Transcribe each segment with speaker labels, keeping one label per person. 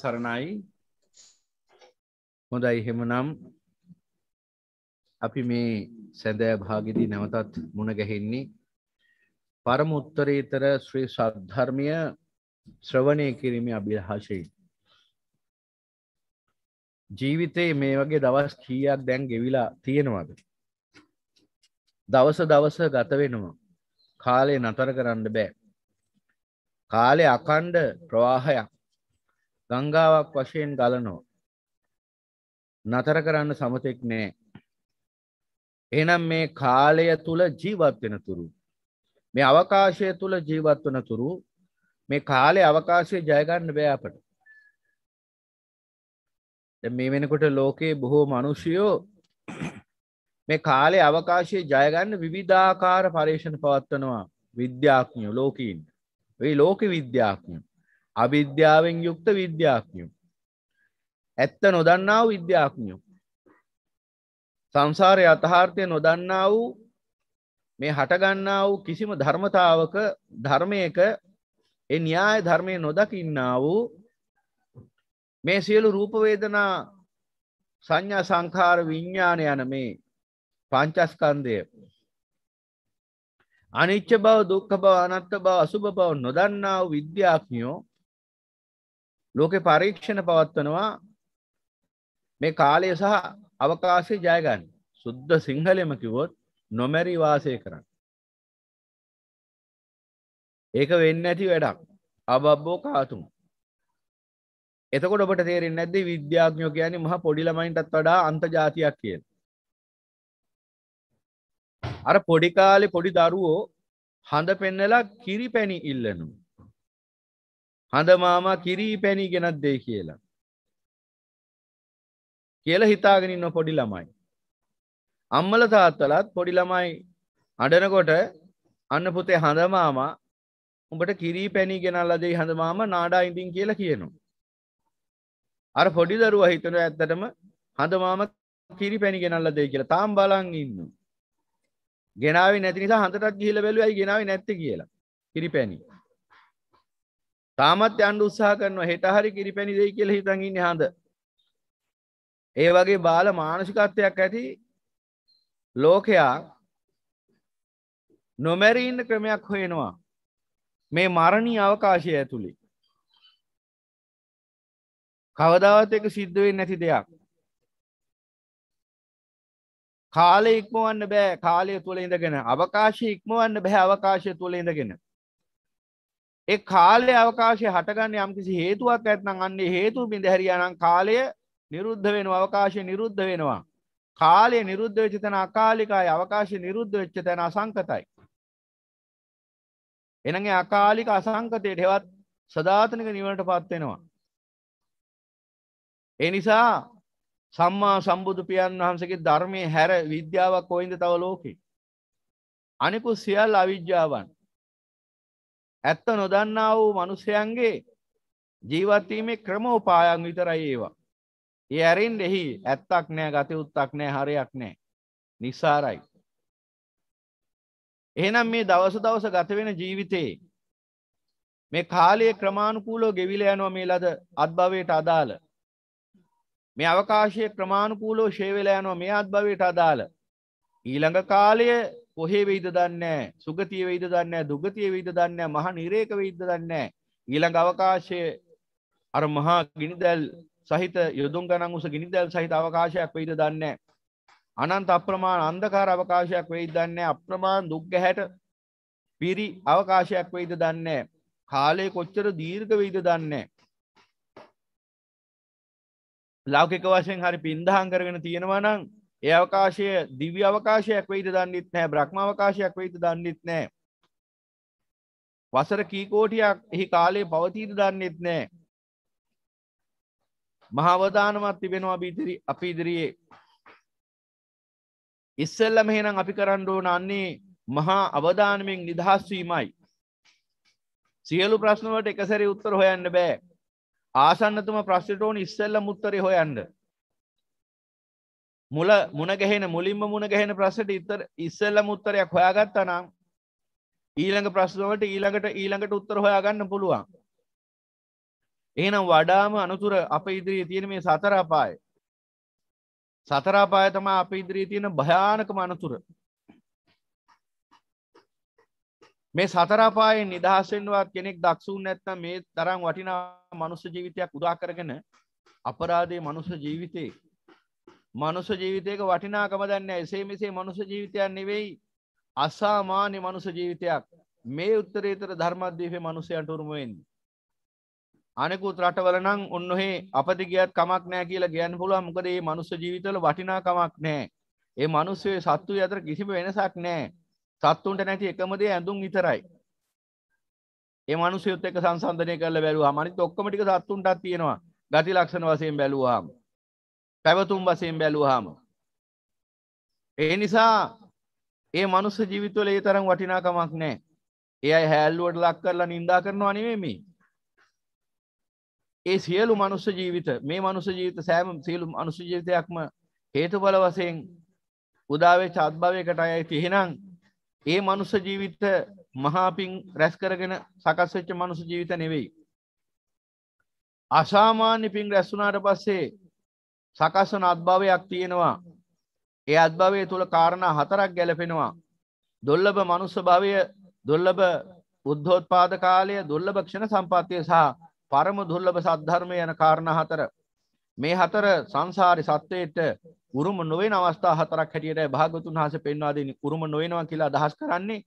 Speaker 1: සරණයි හොඳයි හෙමනම් අපි මේ සැදෑ භාගෙදී නැවතත් මුණ ගැහෙන්නේ පරම උත්තරීතර ශ්‍රී සද්ධර්මය ශ්‍රවණය කිරීමේ අභිලාෂයෙන් ජීවිතේ මේ වගේ දවස් කීයක් දැන් ගෙවිලා තියෙනවද දවස දවස ගත වෙනවා කාලේ නතර කරන්න බෑ කාලේ අකණ්ඩ ප්‍රවාහයක් ගංගාවක් වශයෙන් ගලනෝ. නතර කරන්න සමතෙක් නෑ. එනම් මේ කාලය තුළ ජීවත් වෙන තුරු. මේ අවකාශය තුළ ජීවත් වන තුරු මේ කාලේ අවකාශය ජයගන්න බෑපට. මේ වෙනකොට ලෝකයේ බොහෝ මනුෂ්‍යයෝ මේ කාලේ අවකාශය ජයගන්න විවිධාකාර පර්ේෂණ පවත්වනවා විද්‍යාඥයෝ ලෝකීන්. ඒ ලෝක විද්‍යාඥයෝ අවිද්‍යාවෙන් යුක්ත විද්‍යාඥයෝ. ඇත්ත නොදන්නා වූ විද්‍යාඥයෝ. සංසාරය අතහාර්ථය නොදන්නා වූ මේ හටගන්නා වූ කිසිම ධර්මතාවක ධර්මයක ඒ න්‍යාය ධර්මය නොදකින්නා වූ මේ සියලු රූපවේදනා සංඥා සංඛාර විඤ්ඥාන යන මේ පංචස්කන්දය අනිච්ච බව දුක්ක බව අනත්ත බව අසුභ බව නොදන්නාව විද්‍යාඥයෝ ලෝකෙ පරීක්ෂණ පවත්වනවා මේ කාලය සහ අවකාශය ජයගන්න සුද්ධ සිංහලෙම කිවොත් නොමැරී වාසය කරන්න. ඒක වෙන්න ඇති වැඩක් අබබ්බෝ කාතුම්. එතකොට ඔබට තේරෙන් නැද්ද විද්‍යාඥෝ කියන්නේ මහ පොඩිළමයින්ටත් වඩා අන්තජාතියක් කියන. අර පොඩිකාලෙ පොඩි දරුවෝ හඳ පෙන්නලා කිරි පැණි ඉල්ලනවා. හඳමාමා කිරී පැණි ගෙනත් දෙයි කියලා. කියලා හිතාගෙන ඉන්න පොඩි ළමයි. අම්මල තාත්තලත් පොඩි ළමයි අඬනකොට අන්න පුතේ හඳමාමා උඹට කිරී පැණි ගෙනල්ලා දෙයි හඳමාමා නාඩා ඉඳින් කියලා කියනවා. අර පොඩි දරුවා හිතනවා ඇත්තටම හඳමාමා කිරි පැණි ගෙනල්ලා දෙයි කියලා. තාම බලන් ඉන්නවා. ගෙනාවේ නැති නිසා හන්දටත් ගිහිල්ලා බැලුවයි ගෙනාවේ නැත්තේ කියලා. කිරි පැණි. තාමත් යන්ඩ උත්සාහ කරනවා හෙට හරි කිරි පැණි දෙයි කියල හිතඟින් හඳ ඒ වගේ බාල මානසිකත්වයක් ඇති ලෝකයා නොමැරීන්න ක්‍රමයක් හොයෙනවා මේ මරණී අවකාශය ඇතුළි කවදාවත් එක සිද්ධුවෙන් නැති දෙයක් කාලය ඉක්මවන්න බෑ කාලය තුළ ඉඳගෙන අවකාශය ඉක්මවන්න බැහැ අවකාශය තුළ ඉඳගෙන ඒ කාලය අවකාශය හටගන්න යම්කිසි හේතුවක් ඇත්නම් අන්නේ හේතු බිඳ හැරියානම් කාලය නිරුද්ධ වෙන අවකාශය නිරුද්ධ වෙනවා කාලය නිරුද්ධ වෙච්ච තැන අකාලිකයි අවකාශය නිරුද්ධ වෙච්ච තැන අසංකතයි එනගේ අකාලික අසංකතයට හෙවත් සධාතනික නිවනට පත්වෙනවා එනිසා සම්මා සම්බුදු පියන් වහන්සගේ ධර්මය හැර විද්‍යාවක් කොයින්ද තව ලෝකේ අනිකු සියල් අවිද්‍යාවන් ඇත්ත නොදන්නා වූ මනුස්සයන්ගේ ජීවත්වීමේ ක්‍රමෝපායන් විතරයි ඒවා. ඒ ඇරෙන් එහි ඇත්තක් නෑ ගතයුත්තක් නෑ හරයක් නෑ නිසාරයි. එහෙනම් මේ දවස දවස ගතවෙන ජීවිතයේ මේ කාලයේ ක්‍රමාණුකූලෝ ගෙවිල යනවා මේ ලද අත්භවයට අදාළ. මේ අවකාශය ක්‍රමාණුකූලෝ ශේවෙලා යනවා මේ අත්භවයට අදාළ. ඊළඟ කාලය කොහේ වෙයිද දන්නේ සුගතිය වෙයිද දන්නේ දුගතිය වෙයිද දන්නේ මහා නිරේක වෙයිද දන්නේ ඊළඟ අවකාශයේ අර මහා ගිනිදැල් සහිත යොදුන් ගණන් උස ගිනිදැල් සහිත අවකාශයක් වෙයිද දන්නේ අනන්ත අප්‍රමාණ අන්ධකාර අවකාශයක් වෙයිද දන්නේ අප්‍රමාණ දුක් ගැහැට පිරි අවකාශයක් වෙයිද දන්නේ කාලය කොච්චර දීර්ඝ වෙයිද දන්නේ ලෞකික වශයෙන් හරි පින්දහම් කරගෙන තියෙනවා නම් ඒ අවකාශය දිව්‍ය අවකාශයක් වෙයිද දන්නෙත් නෑ බ්‍රහ්ම අවකාශයක් වෙයිද දන්නෙත් නෑ වසර කීකෝටියක් එහි කාලේ පවතීද දන්නෙත් නෑ මහාවධානමත් තිබෙනවා බිදිරි අපි ඉදිරියේ ඉස්සල්ල මෙහෙනම් අපි කරන්න ඕන අන්නේ මහා අවධානමෙන් නිදහස්වීමයි සියලු ප්‍රශ්නවට එකසැරි උත්තර හොයන්න බෑ ආසන්නතුම ප්‍රශ්නට ඕන ඉස්සල්ල මුත්තරේ හොයන්න මුල මුණගැහෙන මුලින්ම මුණගැහෙන ප්‍රශ්නට ඉතර ඉස්සල්ලම උත්තරයක් හොයාගත්තා නම් ඊළඟ ප්‍රශ්නවලට ඊළඟට ඊළඟට උත්තර හොයාගන්න පුළුවන්. එහෙනම් වඩාම අනුතුර අප ඉදිරියේ තියෙන මේ සතර අපාය. සතර අපාය තමයි අප ඉදිරියේ තියෙන භයානකම අනුතුර. මේ සතර අපායෙන් නිදහස් වෙන්නවත් කෙනෙක් දක්ෂුන් නැත්නම් මේ තරම් වටිනා මනුෂ්‍ය ජීවිතයක් උදා කරගෙන අපරාධයේ මනුෂ්‍ය ජීවිතේ මනුස ජීවිතයක වටිනාකම දන්න එසේ මෙසේ මනුස ජීවිතයක් නෙවෙයි අසාමාන්‍ය මනුස ජීවිතයක් මේ උත්තරේතර ධර්මද්වීපේ මනුස්සයන්ට උරුමවෙන්නේ. අනෙකුත් රටවල නම් ඔන්නොහේ අපති ගියත් කමක් නෑ කියලා කියන්න පුළුවන් මොකද මේ මනුස්ස ජීවිතවල වටිනාකමක් නෑ. ඒ මිනිස්සුයේ සත්තු අතර කිසිම වෙනසක් නෑ. සත්තුන්ට නැති එකම දේ ඇඳුම් විතරයි. ඒ මිනිස්සුත් එක්ක සංසන්දනය කරලා බැලුවාම අනිත් ඔක්කොම ටික සත්තුන්ටත් තියෙනවා. ගති ලක්ෂණ වශයෙන් බැලුවාම. පැවතුම් වසයෙන් බැලූහාම. ඒ නිසා ඒ මනුස්ස ජීවිතවල ඒ තරම් වටිනාකමක් නෑ ඒ අයි හැල්ලුවට ලක් කරලා නින්දා කරනවා අනිවෙමි ඒ සියලු මනුස්ස ජීවිත මේ මනුස ජීවිත සෑම සියලු අනුස ජීවිතයක්ම හේතු බල වසයෙන් උදාවේ චත්භාවයකට අයයි තිහෙනම් ඒ මනුස්ස ජීවිත මහාපින් රැස් කරගෙන සකස්වෙච්ච මනුස ජීවිත නෙවෙයි අසාමාන්‍ය පින් රැස්සුනාට පස්සේ සකස් වන අත්භවයක් තියෙනවා. ඒ අත්භවය තුළ කාරණා හතරක් ගැලපෙනවා. දුර්ලභ මනුස්ස භවය, දුර්ලභ බුද්ධෝත්පාද කාලය, දුර්ලභ ක්ෂණ සම්පත්තිය සහ පරම දුර්ලභ සද්ධර්මය යන කාරණා හතර. මේ හතර සංසාරි සත්වයට උරුම නොවෙන අවස්ථා හතරක් හැටියට භාගතුන් වහන්සේ පෙන්වා දෙන්නේ උරුම නොවෙනවා කියලා අදහස් කරන්නේ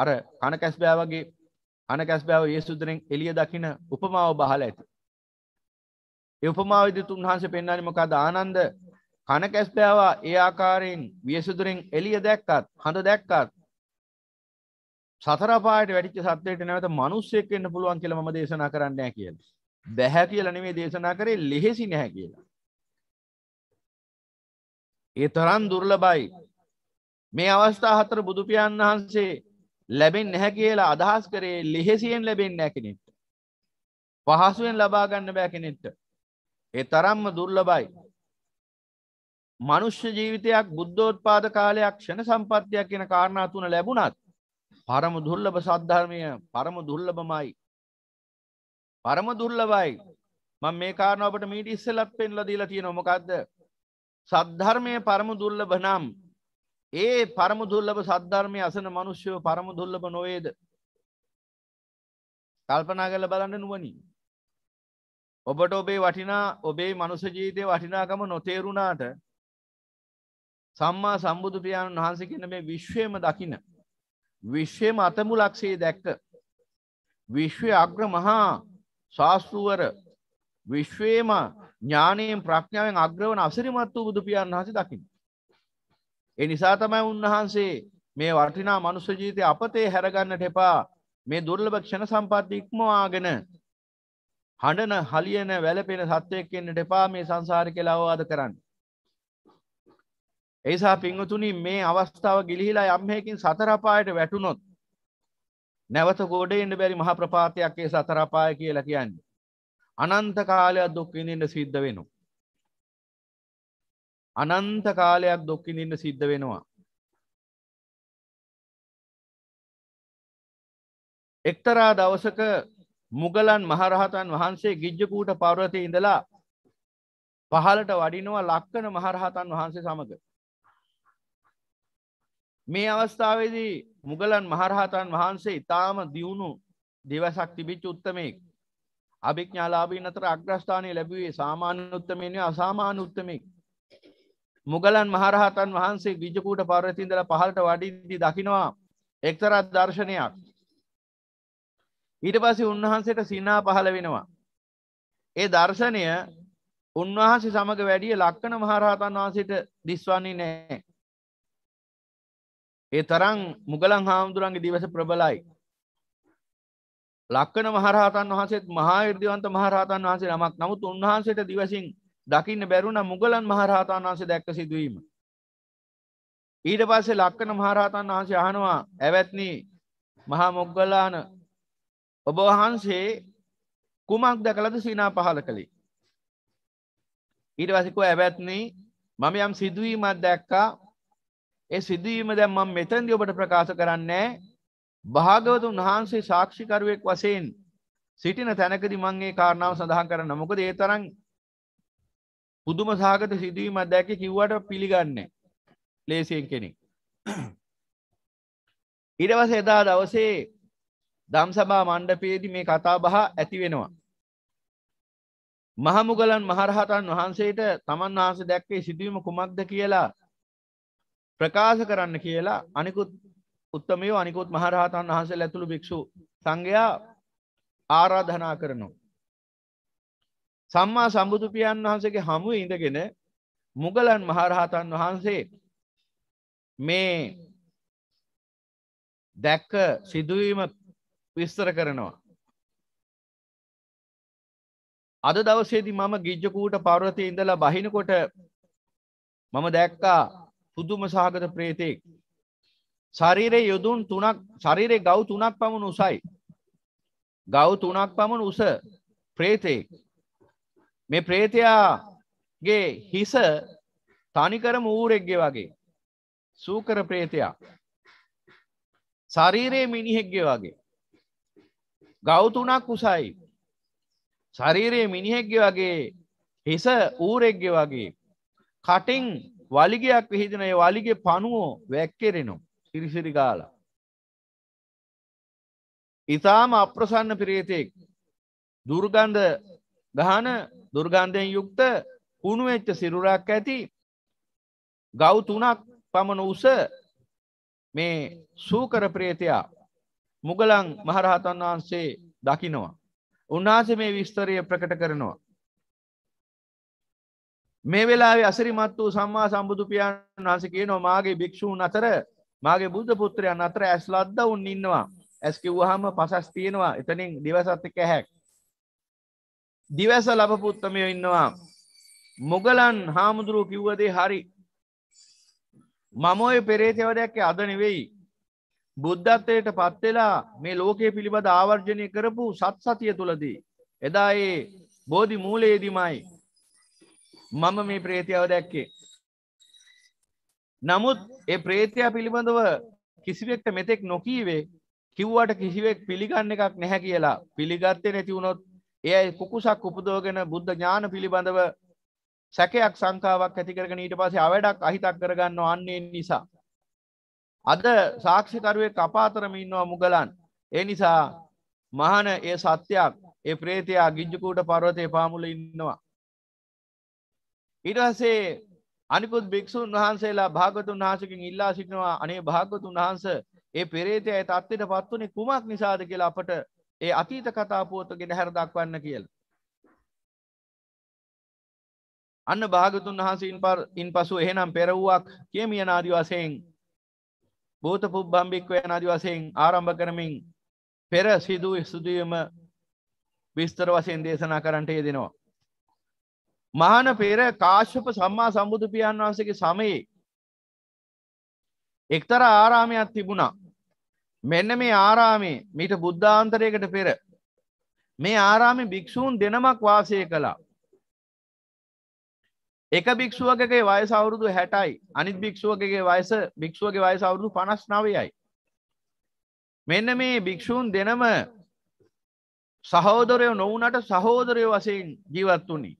Speaker 1: අර කනකැස්බෑ වගේ කනකැස්බෑව යේසුදරෙන් එළිය දකින උපමාව බහලා ඇති. එඋපමාවිදි තුන්හන්සේ පෙන්න්නනි මොකද ආනන්ද කන කැස්බෑවා ඒ ආකාරයෙන් වියසුදුරෙන් එලිය දැක්කත් හඳ දැක්කත් සතරපායට වැඩිච්ච සත්වයට නැවත මනුස්සයෙක් වෙන්න පුළුවන් කියලා මම දේශනා කරන්නේ නැහැ කියලා. බැහැ කියලා නෙමෙයි දේශනා කරේ ලෙහෙසි නැහැ කියලා. ඒ තරම් දුර්ලභයි. මේ අවස්ථා හතර බුදු පියාණන් වහන්සේ ලැබෙන්නේ නැහැ කියලා අදහස් කරේ ලෙහෙසියෙන් ලැබෙන්නේ නැහැ කෙනෙක්ට. පහසුවෙන් ලබා ගන්න බෑ කෙනෙක්ට. ඒ තරම්ම දුර්ලබයි. මනුෂ්‍ය ජීවිතයක් බුද්ධෝත්පාද කාලයක් ක්ෂණ සම්පත්තියක් කියන කාරණා තුන ලැබුණත් පරම දුර්ලභ සද්ධර්මය පරම දුර්ලභමයි. පරම දුර්ලභයි. මම මේ කාරණාව ඔබට මීට ඉස්සෙල්ලත් පෙන්ලා දීලා තියෙනවා මොකද්ද? සද්ධර්මය පරම දුර්ලභ නම් ඒ පරම දුර්ලභ සද්ධර්මයේ අසන මිනිස්සුව පරම දුර්ලභ නොවේද? කල්පනා කරලා බලන්න නුවණින්. ඔබට ඔබේ වටිනා ඔබේ මනුස ජීවිතය වටිනාකම නොතේරුණාට සම්මා සම්බුදු පියාණන් වහන්සේ කියන මේ විශ්වයම දකින විශ්වයම අතමුලක්ෂයේ දැක්ක විශ්වය අග්‍ර මහා ශාස්තෘවර විශ්වේම ඥානයෙන් ප්‍රඥාවෙන් අග්‍රවන අසිරිමත් වූ බුදුපියන් වහස දකිින්. එනිසා තමයි උන්වහන්සේ මේ වටිනා මනුස්ස ජීතය අපතේ හැරගන්නට එපා මේ දුර්ලභක්ෂණ සම්පත්ති ඉක්මවාගෙන හඬන හලියන වැළපෙන සත්වයෙක් වෙන්නට එපා මේ සංසාරේ කියලා අවවාද කරන්න. ඒසා පින්වතුනි මේ අවස්ථාව ගිලිහිලා යම් හේකින් සතර අපායට වැටුනොත් නැවත ගොඩ එන්න බැරි මහා ප්‍රපාතයක් ඒ සතර අපාය කියලා කියන්නේ. අනන්ත කාලයක් දුක් විඳින්න සිද්ධ වෙනවා. අනන්ත කාලයක් දුක් විඳින්න සිද්ධ වෙනවා. එක්තරා දවසක මුගලන් මහරහතන් වහන්සේ ගිජ්ජකූට පර්වතය ඉඳලා පහලට වඩිනවා ලක්කන මහරහතන් වහන්සේ සමඟ. මේ අවස්ථාවේදී මුගලන් මහරහතන් වහන්සේ ඉතාම දියුණු දෙවසක් තිබිච් උත්තමයෙක් අභිඥාලාබී නතර අග්‍රස්ථානය ලැබුවේ සාමාන්‍ය උත්තමයෙන්ය අසාමාන්‍ය උත්තමයෙක්. මුගලන් මහරහතන් වහන්සේ ගිජකූට පර්වතින්දල පහලට වඩිදි දකිනවා එක්තරත් දර්ශනයක් ඊට පස්සේ උන්වහන්සේට සිනා පහළ වෙනවා. ඒ දර්ශනය උන්වහන්සේ සමග වැඩිය ලක්කන මහරහතන් වහන්සේට දිස්වන්නේ නැහැ. ඒ තරම් මුගලන් හාමුදුරන්ගේ දිවස ප්‍රබලයි. ලක්කන මහරහතන් වහන්සේත් මහා irdiwanta මහරහතන් වහන්සේ නමක්. නමුත් උන්වහන්සේට දිවසින් දකින්න බැරුණ මුගලන් මහරහතන් වහන්සේ දැක්ක සිදුවීම. ඊට පස්සේ ලක්කන මහරහතන් වහන්සේ අහනවා ඇවැත්නි මහා මොග්ගලාන ඔබ වහන්සේ කුමක් දැකලද සිනා පහල කළේ ඊට වසිකු ඇබැත්නේ මම යම් සිදුවීමත් දැක්කා ඒ සිදුවීම දැන් මම මෙතනදී ඔබට ප්‍රකාශ කරන්නේ භාගවතුන් වහන්සේ සාක්ෂිකරුවෙක් වශයෙන් සිටින තැනකදී මම මේ කාරණාව සඳහන් කරනවා. මොකද ඒ තරම් පුදුම සහගත සිදුවීමක් දැක්ක කිව්වට පිළිගන්නේ ලේසියෙන් කෙනෙක්. ඊට පස්සේ එදා දවසේ දම් සභා මණ්ඩපයේදී මේ කතා බහ ඇති වෙනවා. මහමුගලන් මහරහතන් වහන්සේට තමන් වහන්ස දැක්කේ සිදුවීම කුමක්ද කියලා ප්‍රකාශ කරන්න කියලා අනිකුත් උත්තමයෝ අනිකුත් මහරහතන් වහන්සේ ඇතුළු භික්‍ෂු සංඝයා ආරාධනා කරනවා. සම්මා සම්බුදු පියන් වහන්සේගේ හමුව ඉඳගෙන මුගලන් මහරහතන් වහන්සේ මේ දැක්ක සිදුවීම විස්තර කරනවා. අද දවසේදී මම ගිජ්ජකූට පර්වතයේ ඉඳලා බහිනකොට මම දැක්කා පුදුම සහගත ප්‍රේතෙක්. ශරීරයේ යොදුන් තුනක් ශරීරයේ ගව් තුනක් පමණ උසයි. ගව් තුනක් පමණ උස ප්‍රේතෙක්. මේ ප්‍රේතයාගේ හිස තනිකරම ඌරෙක්ගේ වගේ. සූකර ප්‍රේතයා. ශරීරයේ මිනිහෙක්ගේ වගේ. ගෞතුනක් උසයි ශරීරයේ මිනිහෙක්ග වගේ හිස ඌරෙක්ග වගේ කටින් වලිගයක් විහිදනය වලිගේ පනුවෝ වැැක්කෙරෙනු සිරිසිරි ගාල ඉතාම අප්‍රසන්න පිරියතෙක් දුර්ගන්ධ ගහන දුර්ගන්ධයෙන් යුක්ත කුණුවෙච්ච සිරුරක් ඇති ගෞ තුනක් පමණ උස මේ සූකර ප්‍රේතයා මුගලන් මහරහතන් වහන්සේ දකිනවා. උන්වහන්සේ මේ විස්තරය ප්‍රකට කරනවා. මේ වෙලාවේ අසිරිමත් වූ සම්මා සම්බුදු පියාණන් වහන්සේ කියනවා මාගේ භික්ෂූන් අතර මාගේ බුද්ධ පුත්‍රයන් අතර ඇස් ලද්දා උන් ඉන්නවා. ඇස් කිව්වහම පසස් තියෙනවා. එතනින් දිවසත් එක හැක්. දිවස ලබපු උත්තමයෝ ඉන්නවා. මොගලන් හාමුදුරුවෝ කිව්වදේ හරි. මම ඔය පෙරේතව දැක්කේ අද නෙවෙයි. බුද්ධත්වයට පත් වෙලා මේ ලෝකයේ පිළිබඳ ආවර්ජනය කරපු සත් සතිය තුලදී එදා ඒ බෝධි මූලයේදීමයි මම මේ ප්‍රේතියව දැක්කේ නමුත් ඒ ප්‍රේතයා පිළිබඳව කිසිවෙක්ට මෙතෙක් නොකීවේ කිව්වට කිසිවෙක් පිළිගන්න එකක් නැහැ කියලා පිළිගත්තේ නැති වුණොත් එයයි කුකුසක් උපදෝගෙන බුද්ධ ඥාන පිළිබඳව සැකයක් සංකාවක් ඇති කරගෙන ඊට පස්සේ අවඩක් අහිතක් කරගන්න අන්නේ නිසා අද සාක්ෂිකරුවෙක් අපාතරම ඉන්නවා මුගලන්. ඒ නිසා මහන ඒ සත්‍යයක් ඒ ප්‍රේතයා ගිජ්ජකූට පර්වතය පාමුල ඉන්නවා. ඉටසේ අනිකුත් භික්‍ෂූන් වහන්සේලා භාගතුන් වහසකින් ඉල්ලා සිටිනවා අනේ භාගතුන් වහන්ස ඒ පෙරේතය තත්වට පත්වනේ කුමක් නිසාද කියලා අපට ඒ අතීත කතාපුවතගෙන හැර දක්වන්න කියල. අන්න භාගතුන් වහන්සේ ඉන් පසු එහෙනම් පෙරවුවක් කියමියන ආදිවසයෙන් භූත පුබ්බම්භික්ව යන අදි වශයෙන් ආරම්භ කරමින් පෙර සිදු සිදුවීම විස්තර වශයෙන් දේශනා කරන්නට යෙදෙනවා. මහාන පෙර කාශ්‍යප සම්මා සම්බුදු පියාණන් වහන්සේගේ සමයේ එක්තරා ආරාමයක් තිබුණා. මෙන්න මේ ආරාමේ මීට බුද්ධාන්තරයකට පෙර මේ ආරාමේ භික්ෂූන් දෙනමක් වාසය කළා. එක භික්ෂුවකගේ වයස අවුරුදු හැටයි අනිත් භික්ෂුවකගේ වයස භික්ෂුවගේ වයස අවුරුදු පනස් නවයයි. මෙන්න මේ භික්‍ෂූන් දෙනම සහෝදරය නොවනට සහෝදරය වසයෙන් ජීවත් වුණි.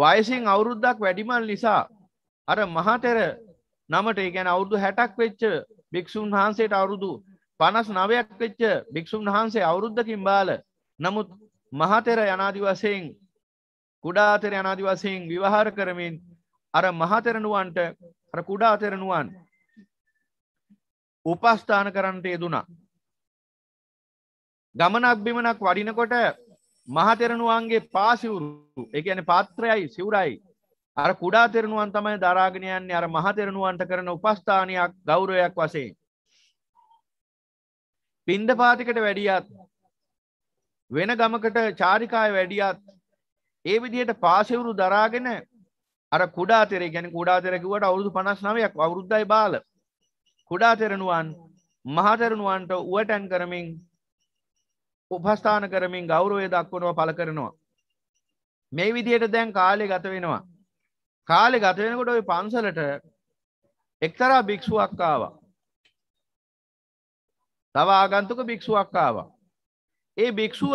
Speaker 1: වයසින් අවුරුද්දක් වැඩිමල් නිසා අර මහතෙර නමට ගැන අවුරුදු හැටක් වෙච්ච භික්‍ෂූන් වහන්සේට අවුරුදු පනස් නවයක් වෙච්ච භික්‍ෂූන් වහන්සේ අවුරුද්ධකින් බාල නමුත් මහතෙර යනාදි වසයෙන් කුඩාතර යනාදි වසයෙන් විවහාර කරමින් අර මහතෙරණුවන්ට අර කුඩාතෙරණුවන් උපස්ථාන කරන්නට යෙදුනා. ගමනක් බිමනක් වඩිනකොට මහතෙරණුවන්ගේ පාසිවුරු එකන පාත්‍රයයි සිවරයි අර කුඩාතෙරණුවන් තමයි දරාගෙනයන්නේ අර මහතෙරණුවන්ට කරන උපස්ථානයක් ගෞරවයක් වසේ. පින්ඩ පාතිකට වැඩියත් වෙන ගමකට චාරිකාය වැඩියත් ඒ විදිහට පාසෙවුරු දරාගෙන අර කුඩාතෙරේ ගැන කුඩාතෙරකිවට අවුරුදු පනස් නවයක් අවුරුද්ධයි බාල කුඩාතෙරණුවන් මහතෙරණුවන්ට උවටැන් කරමින් උපස්ථාන කරමින් ගෞරවය දක්වනවා පල කරනවා. මේ විදියට දැන් කාලෙ ගත වෙනවා. කාලෙ ගත වෙනකොට ඔය පන්සලට එක්තරා භික්ෂුවක්කාවා. තව ආගන්තුක භික්ෂුවක්කාවා. ඒ භික්ෂුව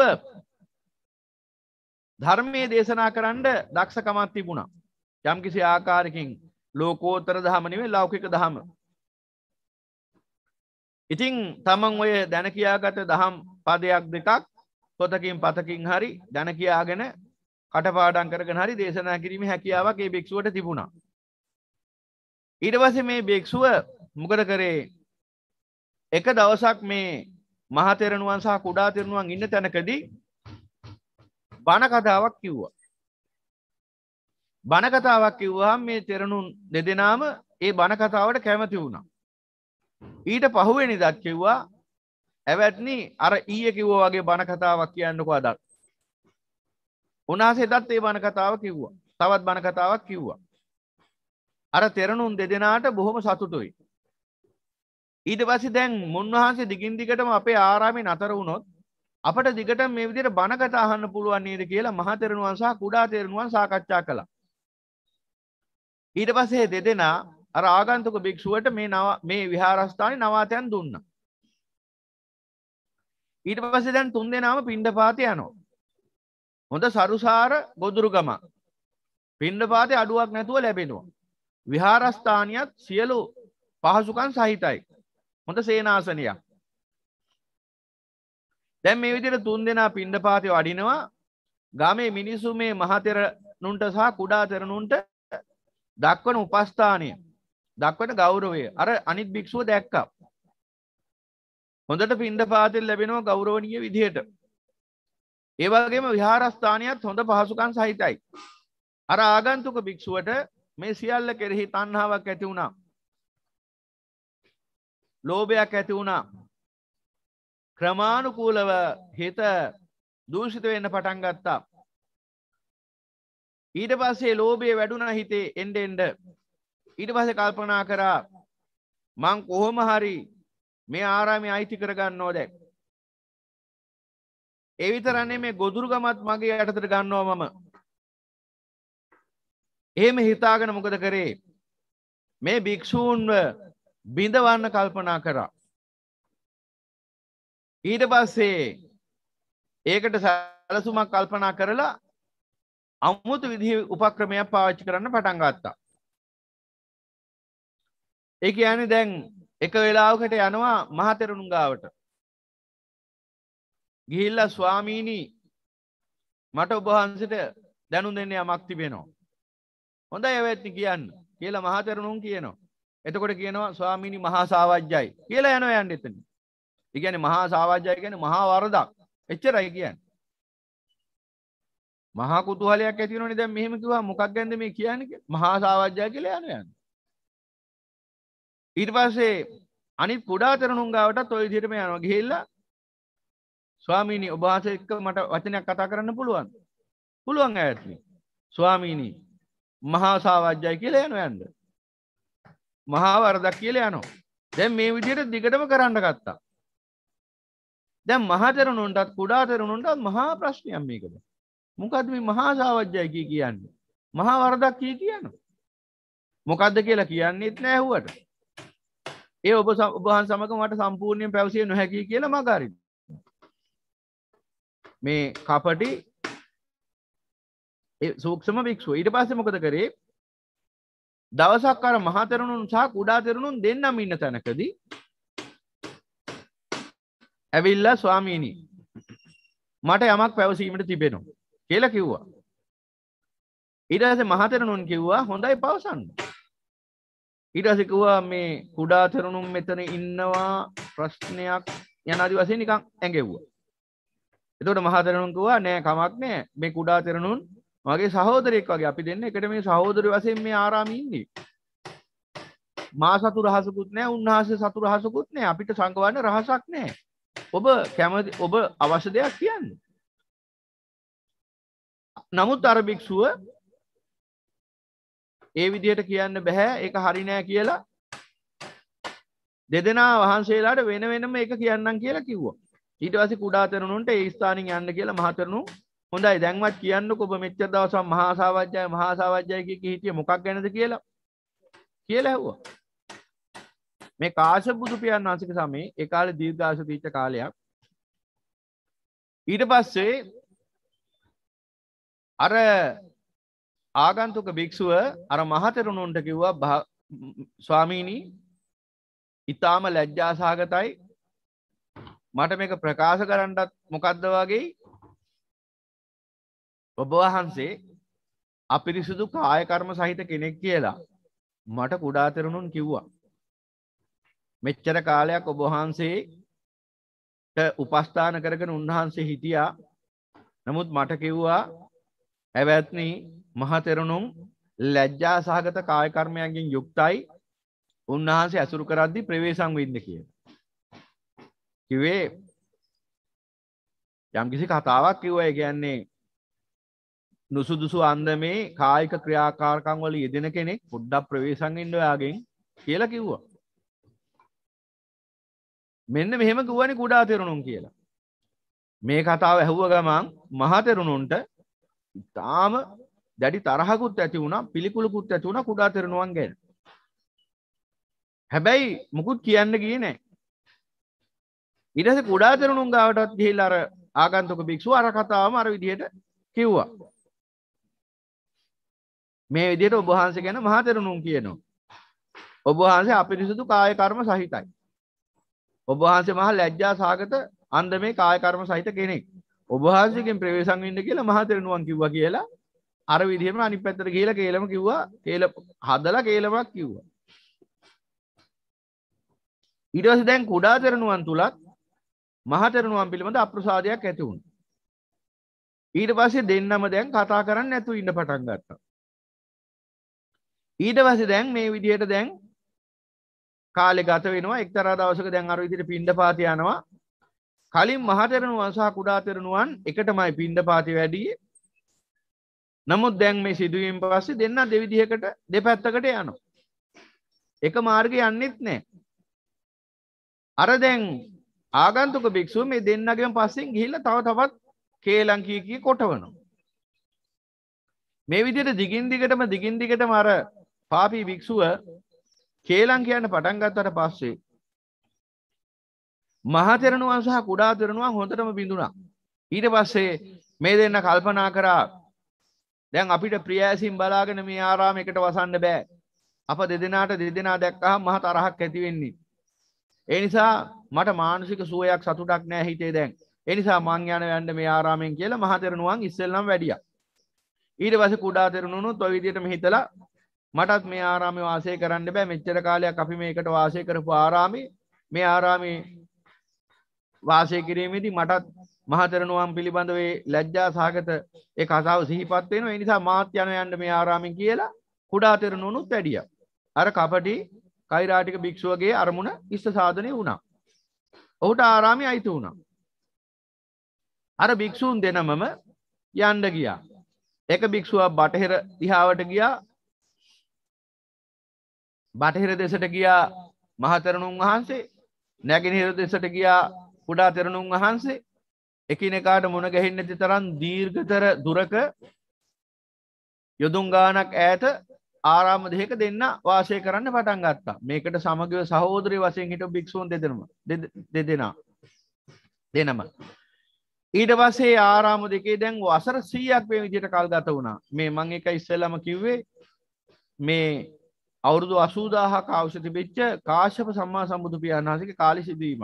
Speaker 1: ධර්මයේ දේශනා කරන්න දක්ෂකමත් තිබුණා යම් කිසි ආකාරකින් ලෝකෝතර දහමනිවේ ලෞකික දහම ඉතිං තමන් ඔය දැනකයාගත දහම් පදයක් දෙකක් පොතකින් පතකින් හරි දැනකයාගෙන කටපාඩන් කරගෙන හරි දේශනා කිරීම හැකියාවක් ඒ භික්ෂුවට තිබුණා ඊටවස මේ භික්ෂුව මොකද කරේ එක දවසක් මේ මහතෙරණුවන් සහ කුඩා තෙරණුවන් ඉන්න තැනකදී බණ කතාවක් කිව්වා. බණ කතාවක් කිව්වහම මේ තෙරණුන් දෙදෙනාම ඒ බණ කතාවට කැමති වුණා. ඊට පහුවෙනි දත් කිව්වා ඇවැත්නි අර ඊය කිව්ව වගේ බණ කතාවක් කියන්නකෝ අදත්. උනාසේ දත් ඒ බණ කතාව කිව්වා. තවත් බණ කතාවක් කිව්වා. අර තෙරණුන් දෙදෙනාට බොහොම සතුටුයි. ඊට පස්සේ දැන් මුන්වහන්සේ දිගින් දිගටම අපේ ආරාමේ නතර වුණොත් අපට දිගට මේ විදිහට බණ කතා අහන්න පුළුවන් නේද කියලා මහා තෙරණුවන් සහ කුඩා තෙරණුවන් සාකච්ඡා කළා. ඊට පස්සේ දෙදෙනා අර ආගන්තුක භික්ෂුවට මේ මේ විහාරස්ථානයේ නවාතයන් දුන්නා. ඊට පස්සේ දැන් තුන්දෙනාම පිණ්ඩපාතේ යනවා. හොඳ සරුසාර ගොදුරු ගම. පිණ්ඩපාතේ අඩුවක් නැතුව ලැබෙනවා. විහාරස්ථානියත් සියලු පහසුකම් සහිතයි. හොඳ සේනාසනයක්. දැන් මේ විදිහට තුන් දෙනා පිණ්ඩපාතේ වඩිනවා ගමේ මිනිසු මේ මහතෙරණුන්ට සහ කුඩා තෙරණුන්ට දක්වන උපස්ථානය දක්වන ගෞරවය අර අනිත් භික්ෂුව දැක්කා හොඳට පිණ්ඩපාතෙන් ලැබෙනවා ගෞරවනීය විදිහට ඒ වගේම විහාරස්ථානියත් හොඳ පහසුකම් සහිතයි අර ආගන්තුක භික්ෂුවට මේ සියල්ල කෙරෙහි තණ්හාවක් ඇති වුණා ලෝභයක් ඇති වුණා ක්‍රමානුකූලව හිත දූෂිත වෙන්න පටන් ගත්තා. ඊට පස්සේ ලෝභය වැඩුණා හිතේ එන්න එන්න. ඊට පස්සේ කල්පනා කරා මං කොහොම හරි මේ ආරාමයේ අයිති කරගන්න ඕනේ. ඒ විතරක් නෙමෙයි ගොදුරුගමත් මගේ යටතට ගන්නවා මම. එහෙම හිතාගෙන මොකද කරේ? මේ භික්ෂූන්ව බිඳවන්න කල්පනා කරා. ඊට පස්සේ ඒකට සැලසුමක් කල්පනා කරලා අමුතු විදිහ උපක්‍රමයක් පාවිච්චි කරන්න පටන් ගත්තා. ඒ කියන්නේ දැන් එක වෙලාවකට යනවා මහතෙරුණුන් ගාවට. ගිහිල්ලා ස්වාමීනි මට ඔබ වහන්සේට දැනුම් දෙන්න යමක් තිබෙනවා. හොඳයි එවෙත්නි කියන්න කියලා මහතෙරුණුන් කියනවා. එතකොට කියනවා ස්වාමීනි මහා සාවජ්ජයි කියලා යනවා යන්න එතන. ඒ කියන්නේ මහා සාවාජ්‍යය කියන්නේ මහා වරදක්. එච්චරයි කියන්නේ. මහා කුතුහලයක් ඇති වෙනෝනේ දැන් මෙහෙම කිව්වා මොකක් ගැනද මේ කියන්නේ කියලා. මහා සාවාජ්‍යය කියලා යන යන. ඊට පස්සේ අනිත් කුඩා තරුණුන් ගාවටත් ওই විදිහටම යනවා ගිහිල්ලා ස්වාමීනි ඔබ වහන්සේ එක්ක මට වචනයක් කතා කරන්න පුළුවන්. පුළුවන් ඈත්නි. ස්වාමීනි මහා සාවාජ්‍යය කියලා යනවා යන්න. මහා වරදක් කියලා යනවා. දැන් මේ විදිහට දිගටම කරන්න ගත්තා. දැන් මහතරුණුන්ටත් කුඩාතරුණුන්ටත් මහා ප්‍රශ්නයක් මේකද මොකද මේ මහා සාවජ්‍යය කිය කියන්න මහා වරදක් කිය කියන මොකක්ද කියලා කියන්නෙත් නෑහුවට ඒ ඔබ ඔබහන් සමක මට සම්පූර්ණයෙන් පැවසිය නොහැකි කියලා මකාරි මේ කපටි සූක්ෂම භික්ෂුව ඊට පස්සේ මොකද කරේ දවසක් අර මහතරුණුන් සහ කුඩාතරුණුන් දෙන්නම් ඉන්න තැනකදී ඇවිල්ලා ස්වාමීනී මට යමක් පැවසීමට තිබෙනවා කියලා කිව්වා. ඊට පස්සේ මහතෙරණුන් කිව්වා හොඳයි පවසන්න. ඊට පස්සේ කිව්වා මේ කුඩා තෙරණුන් මෙතන ඉන්නවා ප්‍රශ්නයක් යන ආදි වශයෙන් නිකන් ඇඟෙව්වා. එතකොට මහතෙරණුන් කිව්වා නෑ කමක් නෑ මේ කුඩා තෙරණුන් මගේ සහෝදරයෙක් වගේ අපි දෙන්න එකට මේ සහෝදරයෝ වශයෙන් මේ ආරාමයේ ඉන්නේ. මා සතු රහසකුත් නෑ උන්වහන්සේ සතු රහසකුත් නෑ අපිට සංගවන්න රහසක් නෑ. ඔබ කැමති ඔබ අවශ්‍ය දෙයක් කියන්න නමුත් අර භික්ෂුව ඒ විදිහට කියන්න බැහැ ඒක හරි නෑ කියලා දෙදෙනා වහන්සේලාට වෙන වෙනම එක කියන්නම් කියලා කිව්වා ඊට පස්සේ කුඩාතරුණුන්ට ඒ ස්ථානින් යන්න කියලා මහතරුණු හොඳයි දැන්වත් කියන්නකො ඔබ මෙච්චර දවසක් මහා සාවජ්‍යය මහා සාවජ්‍යය කිය කී හිටියේ මොකක් ගැනද කියලා කියලා ඇහුවා මේ කාශ බුදුපියන් වන්සික සමේ එකාල දීර්ඝාස තීච්ච කාලයක් ඊට පස්සේ අර ආගන්තුක භික්ෂුව අර මහතරුණුන්ට කිව්වා ස්වාමීණී ඉතාම ලැජ්ජාසාගතයි මට මේක ප්‍රකාශ කරන්නටත් මොකක්ද වගේ ඔබ වහන්සේ අපිරිසුදු කායකර්ම සහිත කෙනෙක් කියලා මට කුඩාතරුණුන් කිව්වා මෙච්චර කාලයක් ඔබ වහන්සේට උපස්ථාන කරගෙන උන්වහන්සේ හිටියා. නමුත් මට කිව්වා ඇවැත්නි මහතෙරුණුම් ලැජ්ජා සහගත කාය කර්මයන්ගෙන් යුක්තයි. උන්වහන්සේ අසුරු කරද්දී ප්‍රවේශම් වෙන්න කියලා. කිව්වේ යම්කිසි කතාවක් කිව්වා ඒ කියන්නේ නුසුදුසු අන්දමේ කායික ක්‍රියාකාරකම් වල යෙදෙන කෙනෙක් පොඩ්ඩක් ප්‍රවේශම් ඉන්න ඔයාගෙන් කියලා කිව්වා. මෙන්න මෙහෙම ගුවනි කුඩා තෙරුණුම් කියලා. මේ කතාව ඇහුව ගමන් මහතෙරුණුන්ට ඉතාම දැඩි තරහකුත් ඇති වුණා පිළිකුලකුත් ඇති වුණා කුඩා තෙරුණුවන් ගැන. හැබැයි මුකුත් කියන්න ගියේ නැහැ. ඊට පස්සේ කුඩා තෙරුණුන් ගාවටත් ගිහිල්ලා අර ආගන්තුක භික්ෂුව අර කතාවම අර විදිහට කිව්වා. මේ විදිහට ඔබ වහන්සේ ගැන මහතෙරුණුන් කියනවා. ඔබ වහන්සේ අපිරිසුදු කාය කර්ම සහිතයි. ඔබහන්සේ මහ ලැජ්ජා සාගත අන්දමේ කායකර්ම සහිත කෙනෙක් ඔබහන්සකින් ප්‍රවේශන් වෙන්න කියලා මහතෙරණුවන් කිව්වා කියලා අර විදිහම අනිත් පැත්තට ගිහලා කේලම කිව්වා කේල හදලා කේලමක් කිව්වා ඊට පස්සේ දැන් කුඩා තෙරණුවන් තුලත් මහතෙරණුවන් පිළිබඳ අප්‍රසාදයක් ඇති වුණා ඊට පස්සේ දෙන්නම දැන් කතා කරන්න නැතුව ඉන්න පටන් ගත්තා ඊට පස්සේ දැන් මේ විදිහට දැන් කාලෙ ගත වෙනවා එක්තරා දවසක දැන් අර විදිහට පින්ඩ පාති යනවා කලින් මහතෙරණුවන් සහ කුඩා තෙරණුවන් එකටමයි පින්ඩ පාති වැඩි නමුත් දැන් මේ සිදුවීම් පස්සේ දෙන්න දෙවිදිහකට දෙපැත්තකට යනවා එක මාර්ගය යන්නෙත් නෑ අර දැන් ආගන්තුක භික්ෂුව මේ දෙන්නගෙන් පස්සෙන් ගිහිල්ලා තව තවත් කේලම් කී කී කොටවනවා මේ විදිහට දිගින් දිගටම දිගින් දිගටම අර පාපී භික්ෂුව කේලම් කියන්න පටන් ගත්තට පස්සේ මහතෙරණුවන් සහ කුඩා තෙරණුවන් හොඳටම බිඳුණා. ඊට පස්සේ මේ දෙන්න කල්පනා කරා දැන් අපිට ප්‍රියෑසින් බලාගෙන මේ ආරාම එකට වසන්න බෑ. අප දෙදෙනාට දෙදෙනා දැක්කා මහ තරහක් ඇති වෙන්නේ. ඒ නිසා මට මානසික සුවයක් සතුටක් නෑ හිතේ දැන්. ඒ නිසා මං යන යන්න මේ ආරාමෙන් කියලා මහ තෙරණුවන් ඉස්සෙල්ලම වැඩියා. ඊට පස්සේ කුඩා තෙරණුවනුත් ඔය විදිහටම හිතලා මටත් මේ ආරාමය වාසය කරන්න බෑ මෙච්චර කාලයක් අපි මේකට වාසය කරපු ආරාමේ මේ ආරාමේ වාසය කිරීමේදී මටත් මහතෙරණුවම් පිළිබඳවේ ලැජ්ජා සහගත ඒ කතාව සිහිපත් වෙනවා ඒ නිසා මාත් යන යන්න මේ ආරාමෙන් කියලා කුඩා තෙරණුවනුත් වැඩියා අර කපටි කෛරාටික භික්ෂුවගේ අරමුණ ඉෂ්ට සාධනය වුණා ඔහුට ආරාමයේ අයිති වුණා අර භික්ෂූන් දෙනමම යන්න ගියා එක භික්ෂුවක් බටහිර දිහාවට ගියා බටහිර දෙසට ගියා මහතරුණුන් වහන්සේ නැගෙනහිර දෙසට ගියා කුඩා තෙරුණුන් වහන්සේ එකිනෙකාට මුණ ගැහින්න ඇති තරම් දීර්ඝතර දුරක යොදුන් ගානක් ඈත ආරාම දෙක දෙන්න වාසය කරන්න පටන් ගත්තා. මේකට සමගිව සහෝදරය වශයෙන් හිටපු භික්ෂූන් දෙදෙනම දෙදෙනා දෙනම. ඊට පස්සේ ආරාම දෙකේ දැන් වසර 100ක් මේ විදිහට කල් ගත වුණා. මේ මම එක ඉස්සෙල්ලාම කිව්වේ මේ අවුරුදු අසූදාහා කාවෂති වෙච්ච කාශ්‍යප සම්මා සම්බුදු පියාණාසික කාලි සිදීම.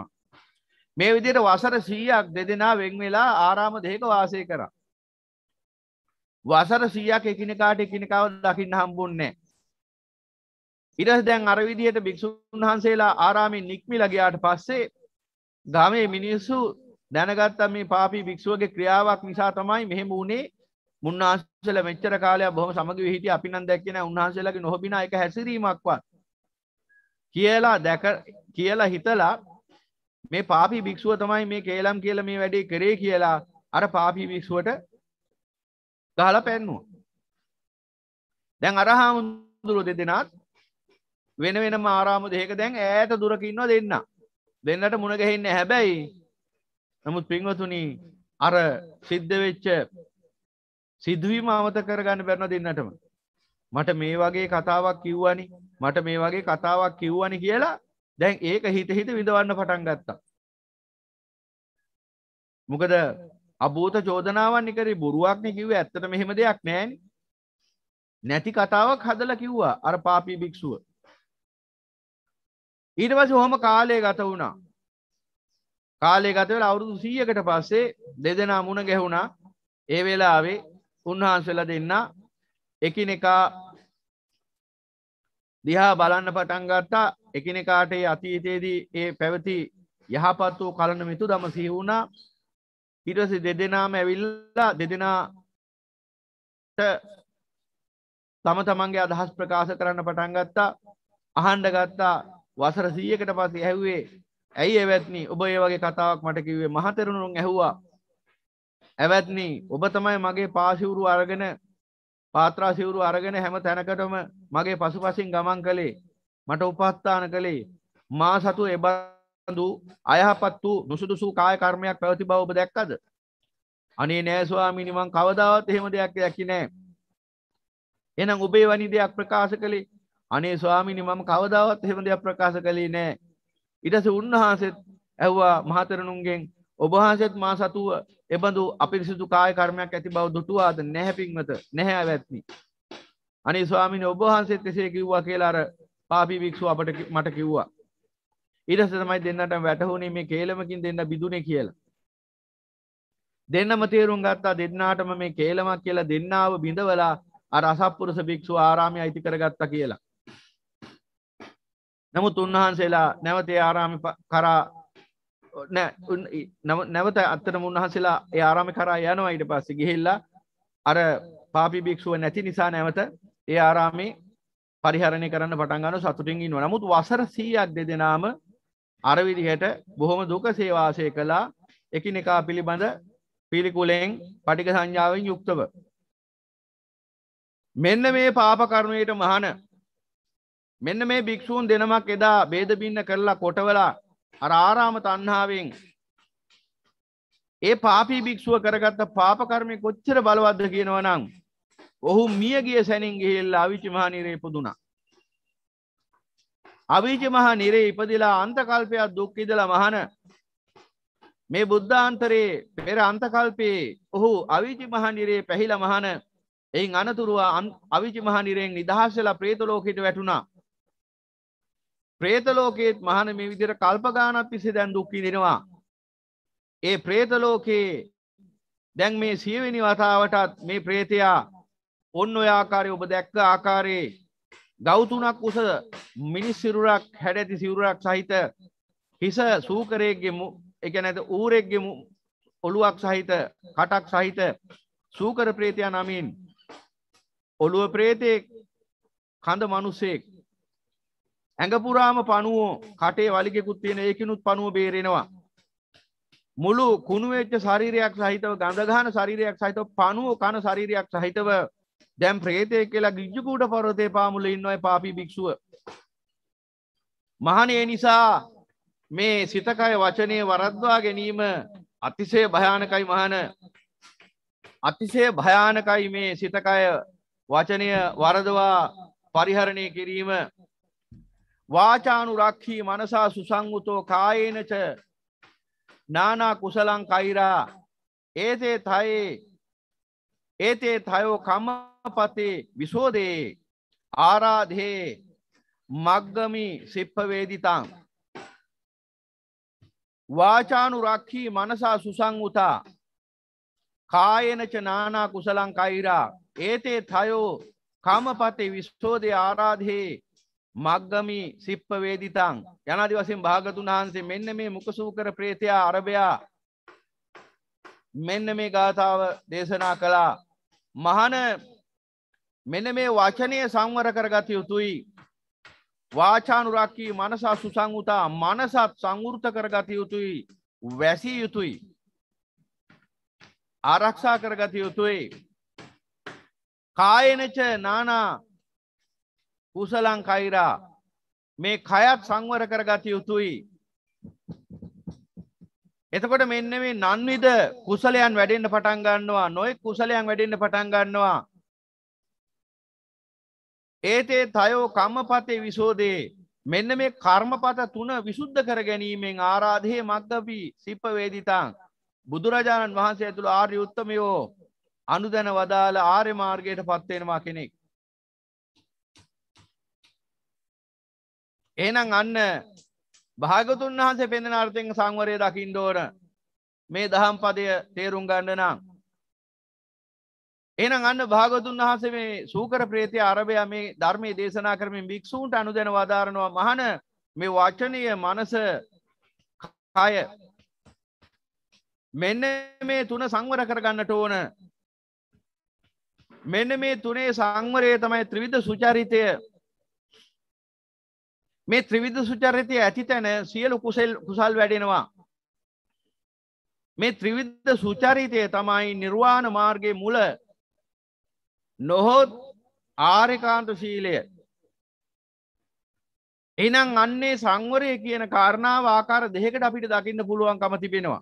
Speaker 1: මේ විදියට වසර සීයක් දෙදෙනා වෙන් වෙලා ආරාම දෙක වාසය කර. වසර සීයක් එකනිකාට එකනිකාව දකින්න හම්බුන්නේ. ඉරස් දැන් අරවිදියට භික්‍ෂූන් වහන්සේලා ආරාමෙන් නික්මිලා ගයාට පස්සේ ගමේ මිනිස්සු දැනගත්ත මේ පාපී භික්ෂුවගේ ක්‍රියාවක් නිසා තමයි මෙහෙම වුණේ මුන්නාන්සේලා මෙච්චර කාලයක් බොහොම සමගිව හිටියේ අපි නම් දැක්කේ නැහැ උන්වහන්සේලාගේ නොහොබිනා එක හැසිරීමක්වත් කියලා දැක කියලා හිතලා මේ පාපී භික්ෂුව තමයි මේ කේලම් කියලා මේ වැඩේ කරේ කියලා අර පාපී භික්ෂුවට ගහලා පැන්නුවා. දැන් අර හාමුදුරුව දෙදෙනාත් වෙන වෙනම ආරාම දෙක දැන් ඈත දුරක ඉන්නවා දෙන්න. දෙන්නට මුණ ගැහෙන්නේ හැබැයි නමුත් පින්වතුනි අර සිද්ධ වෙච්ච සිදුවීම අමත කරගන්න බැරන දෙන්නටම. මට මේ වගේ කතාවක් කිව්වනි මට මේ වගේ කතාවක් කිව්වනි කියලා දැන් ඒක හිත හිත විඳවන්න පටන් ගත්තා. මොකද අභූත චෝදනාවන් එකරි බොරුවක්න කිව ඇත්තට මෙහෙම දෙයක් නෑන නැති කතාවක් හදල කිව්වා අර පාපී භික්ෂුව. ඊටවස හොම කාලය ගත වුණා කාලය ගතවල අවුරුදු සීයකට පස්සේ දෙදෙනා මුණ ගැහුණා ඒ වෙලාවේ උන්වහන්සේලා දෙන්න එකිනෙකා දිහා බලන්න පටන් ගත්තා එකිනෙකාට ඒ අතීතයේදී ඒ පැවති යහපත් වූ කලන මිතු දම සිහි වුණා ඊට පස්සේ දෙදෙනාම ඇවිල්ලා දෙදෙනාට තම තමන්ගේ අදහස් ප්‍රකාශ කරන්න පටන් ගත්තා අහන්න ගත්තා වසර 100කට පස්සේ ඇහුවේ ඇයි එවත්නි ඔබ ඒ වගේ කතාවක් මට කිව්වේ මහතෙරුණුන් ඇහුවා ඇවැත්නි ඔබ තමයි මගේ පාසිවුරු අරගෙන පාත්‍රා සිවුරු අරගෙන හැම තැනකටම මගේ පසුපසින් ගමන් කළේ මට උපස්ථාන කළේ මා සතු එබඳු අයහපත් වූ නුසුදුසු කාය කර්මයක් පැවති බව ඔබ දැක්කද? අනේ නෑ ස්වාමීනි මං කවදාවත් එහෙම දෙයක් දැක්කේ නෑ. එහෙනම් ඔබේ වැනි දෙයක් ප්‍රකාශ කළේ අනේ ස්වාමීනි මම කවදාවත් එහෙම දෙයක් ප්‍රකාශ කළේ නෑ. ඊට පස්සේ උන්වහන්සේත් ඇහුවා මහතෙරණුන්ගෙන් ඔබහන්සෙත් මා සතුව එබඳු අපිරිසිදු කාය කර්මයක් ඇති බව දුටුවාද නැහැ පින්වත නැහැ ඇවැත්නි අනේ ස්වාමීනි ඔබ වහන්සේත් එසේ කිව්වා කියලා අර පාපී වික්ෂුව අපට මට කිව්වා ඊට පස්සේ තමයි දෙන්නට වැටහුණේ මේ කේලමකින් දෙන්න බිදුනේ කියලා දෙන්නම තේරුම් ගත්තා දෙන්නාටම මේ කේලමක් කියලා දෙන්නාව බිඳවලා අර අසත්පුරුෂ භික්ෂුව ආරාමයේ අයිති කරගත්තා කියලා නමුත් උන්වහන්සේලා නැවතේ ආරාම කරා නෑ නැවත අත්තනම උන්වහසලා ඒ ආරාම කරා යනවා ඊට පස්සේ ගිහිල්ලා අර පාපි භික්ෂුව නැති නිසා නැවත ඒ ආරාමේ පරිහරණය කරන්න පටන් ගන්න සතුටින් ඉන්නවා. නමුත් වසර 100ක් දෙදෙනාම අර විදිහට බොහොම දුකසේ වාසය කළා. එකිනෙකා පිළිබඳ පිළිකුලෙන් පටික සංඥාවෙන් යුක්තව. මෙන්න මේ පාප කර්මයට මහාන මෙන්න මේ භික්ෂූන් දෙනමක් එදා ભેද බින්න කරලා කොටවලා අර ආරාම තණ්හාවෙන් ඒ පාපී භික්ෂුව කරගත්ත පාප කර්මය කොච්චර බලවත්ද කියනවා නම් ඔහු මියගිය සැනින් ගිහිල්ලා අවීච මහා නිරේ ඉපදුනා. අවීච මහා නිරේ ඉපදිලා අන්තකල්පයක් දුක් විඳලා මහන මේ බුද්ධාන්තරේ පෙර අන්තකල්පයේ ඔහු අවීච මහා නිරේ පැහිලා මහන එයින් අනතුරුව අවීච මහා නිරෙන් නිදහස් වෙලා പ്രേත ලෝකයට වැටුණා. ප්‍රේතලෝකයේත් මහන මේ විදිර කල්පගානක් තිසේ දැන් දුක්කිදෙනවා. ඒ ප්‍රේතලෝකයේ දැන් මේ සියවෙනි වතාවටත් මේ ප්‍රේතයා ඔන්න ඔය ආකාරය ඔබ දැක්ක ආකාරයේ ගෞතුනක් උස මිනිස් සිරුරක් හැඩැති සිවුරක් සහිත හිස සූකරයෙක්ගේ එක නැත ඌරෙක්ගේ ඔළුවක් සහිත කටක් සහිත සූකර ප්‍රේතයා නමින් ඔළුව ප්‍රේතයෙක් කඳ මනුස්සෙක් ඇඟපුරාම පණුවෝ කටේ වලිගෙකුත් තියෙන ඒකිනුත් පණුව බේරෙනවා. මුළු කුණුවෙච්ච ශරීරයක් සහිතව ගඳගහන ශරීරයක් සහිතව පණුව කන ශරීරයක් සහිතව දැන් ප්‍රේතයෙක් කියලා ගිජ්ජකූට පර්වතේ පාමුල ඉන්න ඔය පාපී භික්ෂුව. මහණේ නිසා මේ සිතකය වචනේ වරද්වා ගැනීම අතිශය භයානකයි මහණ. අතිශය භයානකයි මේ සිතකය වචනය වරදවා පරිහරණය කිරීම වාචානු රක්ෂී මනසා සුසංගුතෝ කායේනච නානා කුසලං කෛරා ඒතේ තයේ ඒතේ තයෝ කම්මපතේ විසෝදේ ආරාධේ මග්ගමි සිප්පවේදිතං වාචානු රක්ඛී මනසා සුසංගුතා කායනච නානා කුසලං කෛරා ඒතේ තයෝ කම්මපතේ විසෝදේ ආරාධේ මග්ගමි සිප්ප වේදිතං යනාදි වශයෙන් භාගතුන් වහන්සේ මෙන්න මේ මුකසූකර ප්‍රේතයා අරබයා මෙන්න මේ ගාථාව දේශනා කළා මහන මෙන්න මේ වචනය සංවර කරගත යුතුයි වාචානුරක්කී මනස සුසංගුතා මනසත් සංවෘත කරගත යුතුයි වැසිය යුතුයි ආරක්ෂා කරගත යුතුයි කායනච නානා කුසලං කෛරා මේ කයත් සංවර කරගත යුතුයි. එතකොට මෙන්න මේ නන්විද කුසලයන් වැඩෙන්න්න පටන් ගන්නවා නොයෙක් කුසලයන් වැඩෙන්න්න පටන් ගන්නවා. ඒතේ තයෝ කම්මපතේ විසෝදේ මෙන්න මේ කර්මපත තුන විසුද්ධ කර ගැනීමෙන් ආරාධයේ මක්ගපී සිප්පවේදිතං බුදුරජාණන් වහන්සේ ඇතුළ ආර්ය උත්තමයෝ අනුදැන වදාළ ආර්ය මාර්ගයට පත්වෙනවා කෙනෙක්. එහෙනම් අන්න භාගතුන් වහන්සේ පෙන්වන අර්ථයෙන් සංවරය දකින්න ඕන. මේ දහම් පදය තේරුම් ගන්න නම්. එහෙනම් අන්න භාගතුන් වහන්සේ මේ සූකර ප්‍රේතය අරබයා මේ ධර්මයේ දේශනා කරමින් භික්ෂූන්ට අනුදැන වදාරනවා මහන මේ වචනීය මනස කය මෙන්න මේ තුන සංවර කරගන්නට ඕන. මෙන්න මේ තුනේ සංවරය තමයි ත්‍රිවිධ සුචරිතය මේ ත්‍රිවිධ සුචරිතය ඇති තැන සියලු කුසල් කුසල් වැඩෙනවා මේ ත්‍රිවිධ සුචරිතය තමයි නිර්වාණ මාර්ගයේ මුල නොහොත් ආරකාන්ත ශීලය එනම් අන්නේ සංවරය කියන කාරණාව ආකාර දෙකට අපිට දකින්න පුළුවන්කම තිබෙනවා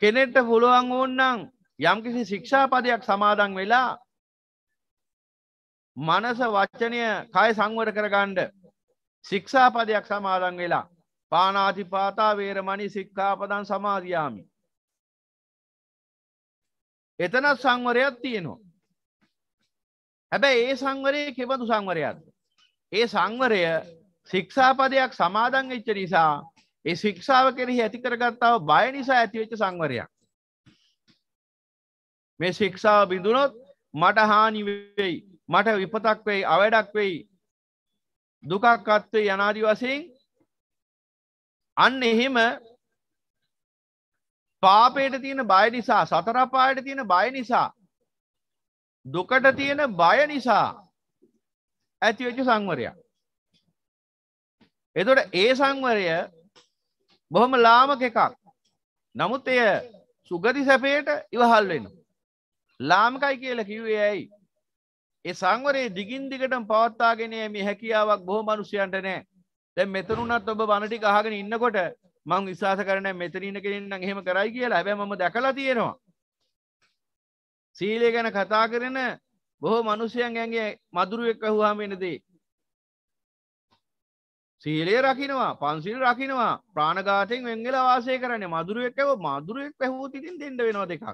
Speaker 1: කෙනෙට පුළුවන් ඕන්නම් යම්කිසි ශික්ෂාපදයක් සමාදන් වෙලා මනස වච්චනය කය සංවර කරගණ්ඩ ශික්ෂාපදයක් සමාදන් වෙලා පානාතිපාතා වේරමණී සික්ඛාපදන් සමාධයාමි. එතනත් සංවරයක් තියෙනවා. හැබැයි ඒ සංවරය කෙබඳු සංවරයක්ද. ඒ සංවරය ශික්ෂාපදයක් සමාදන් වෙච්ච නිසා ඒ ශික්ෂාව කෙරෙහි ඇති කරගත්තාව බය නිසා ඇතිවෙච්ච සංවරයක්. මේ ශික්ෂාව බිඳුනොත් මට හානි වෙයි, මට විපතක් වෙයි, අවඩක් වෙයි, දුකක්කත්වය යනාදි වසයෙන් අන්න එහෙම පාපයට තියෙන බය නිසා සතරපායට තියෙන බය නිසා දුකට තියෙන බය නිසා ඇතිවෙච්ච සංවරයක්. එතොට ඒ සංවරය බොහොම ලාමක එකක් නමුත් එය සුගති සැපයට ඉවහල් වෙන. ලාමකයි කියල කිව්වේ ඇයි ඒ සංවරයේ දිගින් දිගටම පවත්වාගෙන මේ හැකියාවක් බොහෝ මිනිසයන්ට නැහැ. දැන් මෙතනුණත් ඔබ බණ ටික අහගෙන ඉන්නකොට මම විශ්වාස කරන්නේ මෙතන ඉන්න කෙනෙක් නම් එහෙම කරයි කියලා. හැබැයි මම දැකලා තියෙනවා. සීලය ගැන කතා කරන බොහෝ මිනිසයන් ඇඟේ මధుරයක් ඇහුවාම එන දේ. සීලය රකිනවා පන්සිල් රකිනවා ප්‍රාණඝාතයෙන් වෙන් වෙලා වාසය කරන්නේ මధుරයක් ඇව මధుරයක් ඇහුවොත් ඉතින් දෙන්න වෙනවා දෙකක්.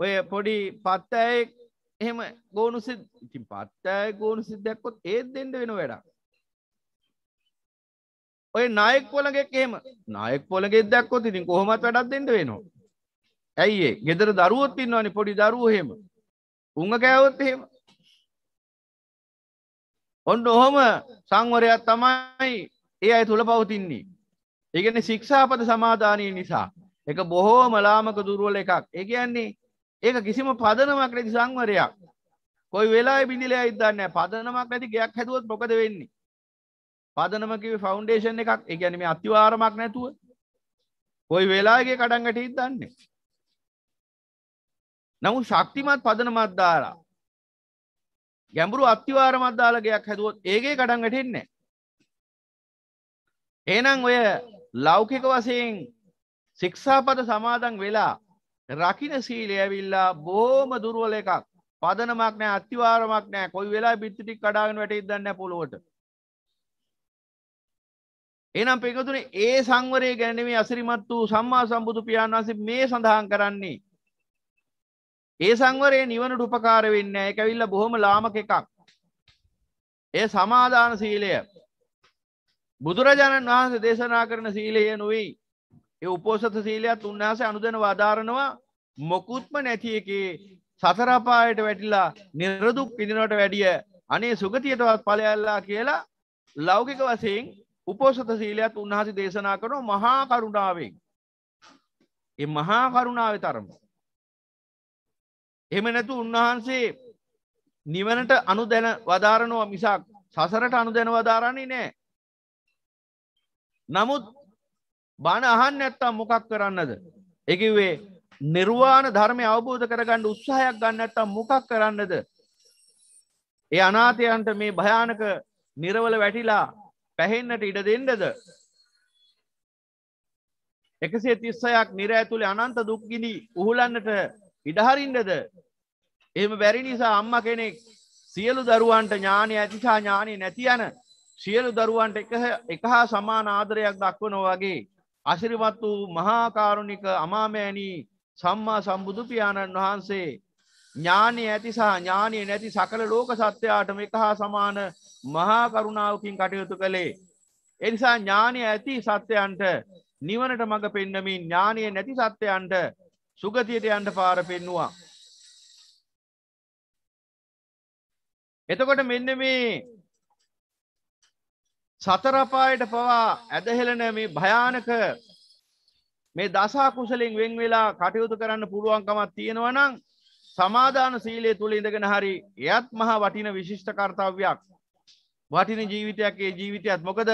Speaker 1: ඔය පොඩි පත්තඇය එහෙම ගෝනු සිද් ඉතින් පත්තඇය ගෝනු සිද්ධැක්කොත් ඒත් දෙෙන්ඩ වෙන වැඩක් ඔය නායෙක් පොළගෙක් එහෙම නායෙක් පොළගෙක් දැක්කොත් ඉතින් කොහොමත් වැඩක් දෙෙන්ඩ වෙනවා ඇයිඒ ගෙදර දරුවොත් ඉන්නවනි පොඩි දරුවහෙම උංග කෑවොත් එහෙම ඔන්න ඔහොම සංවරයක් තමයි ඒ අය තුළ පවතින්නේ ඒගැන ශික්ෂාපද සමාධානය නිසා එක බොහෝ මලාමක දුරුවල එකක් ඒ කියන්නේ ඒක කිසිම පදනමක් නැති සංවරයක්. කොයි වෙලාවෙ බිඳිලා යයිද දන්නේ නැහැ. පදනමක් නැති ගයක් හැදුවොත් මොකද වෙන්නේ? පදනම කිව්වේ ෆවුන්ඩේෂන් එකක්. ඒ කියන්නේ මේ අතිවාරමක් නැතුව. කොයි වෙලාවෙගේ කඩන් ගැටියිද දන්නේ නැහැ. නමුත් ශක්තිමත් පදනමක් දාලා ගැඹුරු අතිවාරමක් දාලා ගයක් හැදුවොත් ඒකේ කඩන් ගැටෙන්නේ නැහැ. එහෙනම් ඔය ලෞකික වශයෙන් ශික්ෂාපද සමාදන් වෙලා රකින සීලය ඇවිල්ලා බෝම දුරුවල එකක් පදනමක් නෑ අත්තිවාරමක් නෑ කොයි වෙලා බිත්තිටික් කඩාගෙන වැට ඉදන්න පුළුවට එනම් පිකතුන ඒ සංවරය ගැනීමේ අසිරිමත් වූ සම්මා සම්බුදු පියාන් වහන්සේ මේ සඳහන් කරන්නේ ඒ සංවරයේ නිවනට උපකාර වෙන්න එකවිල්ල බොහොම ලාමක එකක් ඒ සමාධාන සීලය බුදුරජාණන් වහන්සේ දේශනා කරන සීලය නොවෙයි ඒ උපෝසත සීලයත් උන්වහන්සේ අනුදැන වදාරනවා මොකුත්ම නැති එකේ සතර අපායට වැටිලා නිර්දුක් විඳිනවට වැඩිය අනේ සුගතියටවත් ඵලයල්ලා කියලා ලෞකික වශයෙන් උපෝසත සීලයත් උන්වහන්සේ දේශනා කරන මහා කරුණාවෙන් ඒ මහා කරුණාවේ තරම එහෙම නැතු උන්වහන්සේ නිවනට අනුදැන වදාරනවා මිසක් සසරට අනුදැන වදාරන්නේ නැහැ නමුත් බණ අහන් නැත්තම් මොකක් කරන්නද එකවේ නිර්වාණ ධර්මය අවබෝධ කරගන්න උත්සාහයක් ගන්න ඇත්තම් මොකක් කරන්නද ඒ අනාතයන්ට මේ භයානක නිරවල වැටිලා පැහෙන්නට ඉඩ දෙන්නද එකසේ තිස්සයක් නිර ඇතුළේ අනන්ත දුක්ගිනි උහුලන්නට ඉඩහරින්ටද එම බැරි නිසා අම්ම කෙනෙක් සියලු දරුවන්ට ඥානය ඇතිසා ඥානය නැති යන සියලු දරුවන්ට එක හා සමාන ආදරයක් දක්වනො වගේ අසිරිමත් වූ මහාකාරුණික අමාමෑණී සම්මා සම්බුදු පියාණන් වහන්සේ ඥානය ඇති සහ ඥානය නැති සකල ලෝක සත්‍යයාටම එක හා සමාන මහා කරුණාවකින් කටයුතු කළේ. එනිසා ඥානය ඇති සත්‍යයන්ට නිවනට මඟ පෙන්නමින් ඥානය නැති සත්‍යයන්ට සුගතියට යන්ට පාර පෙන්නවා. එතකොට මෙන්න මේ සතර අපායට පවා ඇදහෙළන මේ භයානක මේ දසා කුසලෙන් වෙන් වෙලා කටයුතු කරන්න පුළුවන්කමක් තියෙනවා නම් සමාදාන සීලය තුල ඉඳගෙන හරි එයත් මහා වටින විශිෂ්ට කාර්යයක් වටින ජීවිතයක් ඒ ජීවිතයත් මොකද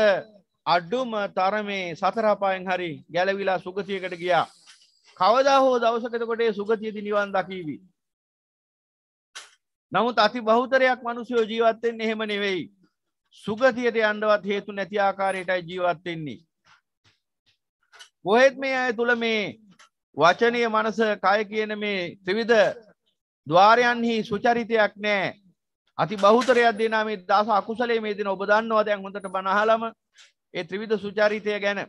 Speaker 1: අඩුම තරමේ සතර අපායෙන් හරි ගැලවිලා සුගතියකට ගියා කවදා හෝ දවසක එතකොට ඒ සුගතියදී නිවන් දකීවි නමුත් අති බහුතරයක් මිනිස්සු ජීවත් වෙන්නේ එහෙම නෙවෙයි සුගතියට යන්ඩවත් හේතු නැති ආකාරයටයි ජීවත්වෙන්නේ. කොහෙත් මේ අය තුළ මේ වචනය මනස කය කියන මේ ත්‍රවිධ දවාරයන්හි සුචරිතයක් නෑ අති බෞතරයක් දෙනා මේ දස අකුසලේ මේ දෙන ඔබ දන්නවා දැන් හොඳට බනහලම ඒ ත්‍රවිධ සුචරිතය ගැන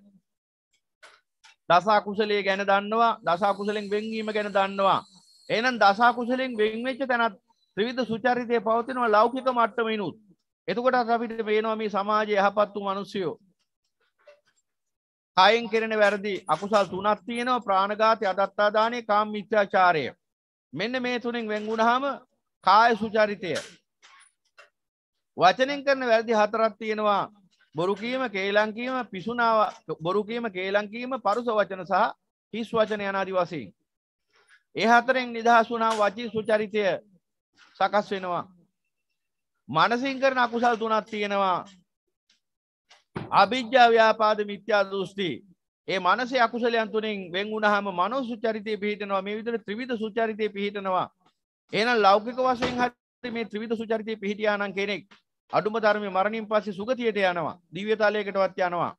Speaker 1: දසාකුසලේ ගැන දන්නවා දසාකුසලෙන් වෙන්වීම ගැන දන්නවා එනම් දසාකුසලෙන් වෙන්වෙච්ච තැනත් ත්‍රවිධ සුචරිතය පවතිනවා ලෞකික මට්ටමිනුත් එතුකොට අපිට පේනවා මේ සමාජය යහපත්තු මනුස්සයෝ කයෙන් කෙරෙන වැරදි අකුසල් තුනක් තියෙනවා ප්‍රාණඝාතය අදත්තාදානය කාම මිත්‍යාචාරය මෙන්න මේ තුනෙන් වෙන්ගුණාම කාය සුචරිතය වචනෙන් කරන වැරදි හතරක් තියෙනවා බොරු කීම කේලම් කීම පිසුනාව බොරු කීම කේලම් කීම පරුස වචන සහ හිස් වචන යන ආදි වශයෙන් ඒ හතරෙන් නිදහස් වුණාම වචී සුචරිතය සකස් වෙනවා මනසින් කරන අකුසල් තුනක් තියෙනවා. අභිජ්ජා ව්‍යාපාද මිත්‍යා දෘෂ්ටි. ඒ මනසේ අකුසලයන් තුනෙන් වෙන් වුණාම මනෝ සුචරිතය පිහිටනවා. මේ විදිහට ත්‍රිවිධ සුචරිතය පිහිටනවා. එහෙනම් ලෞකික වශයෙන් හරි මේ ත්‍රිවිධ සුචරිතය පිහිටියා නම් කෙනෙක් අඩුම ධර්මයේ මරණින් පස්සේ සුගතියට යනවා. දිව්‍ය තලයකටවත් යනවා.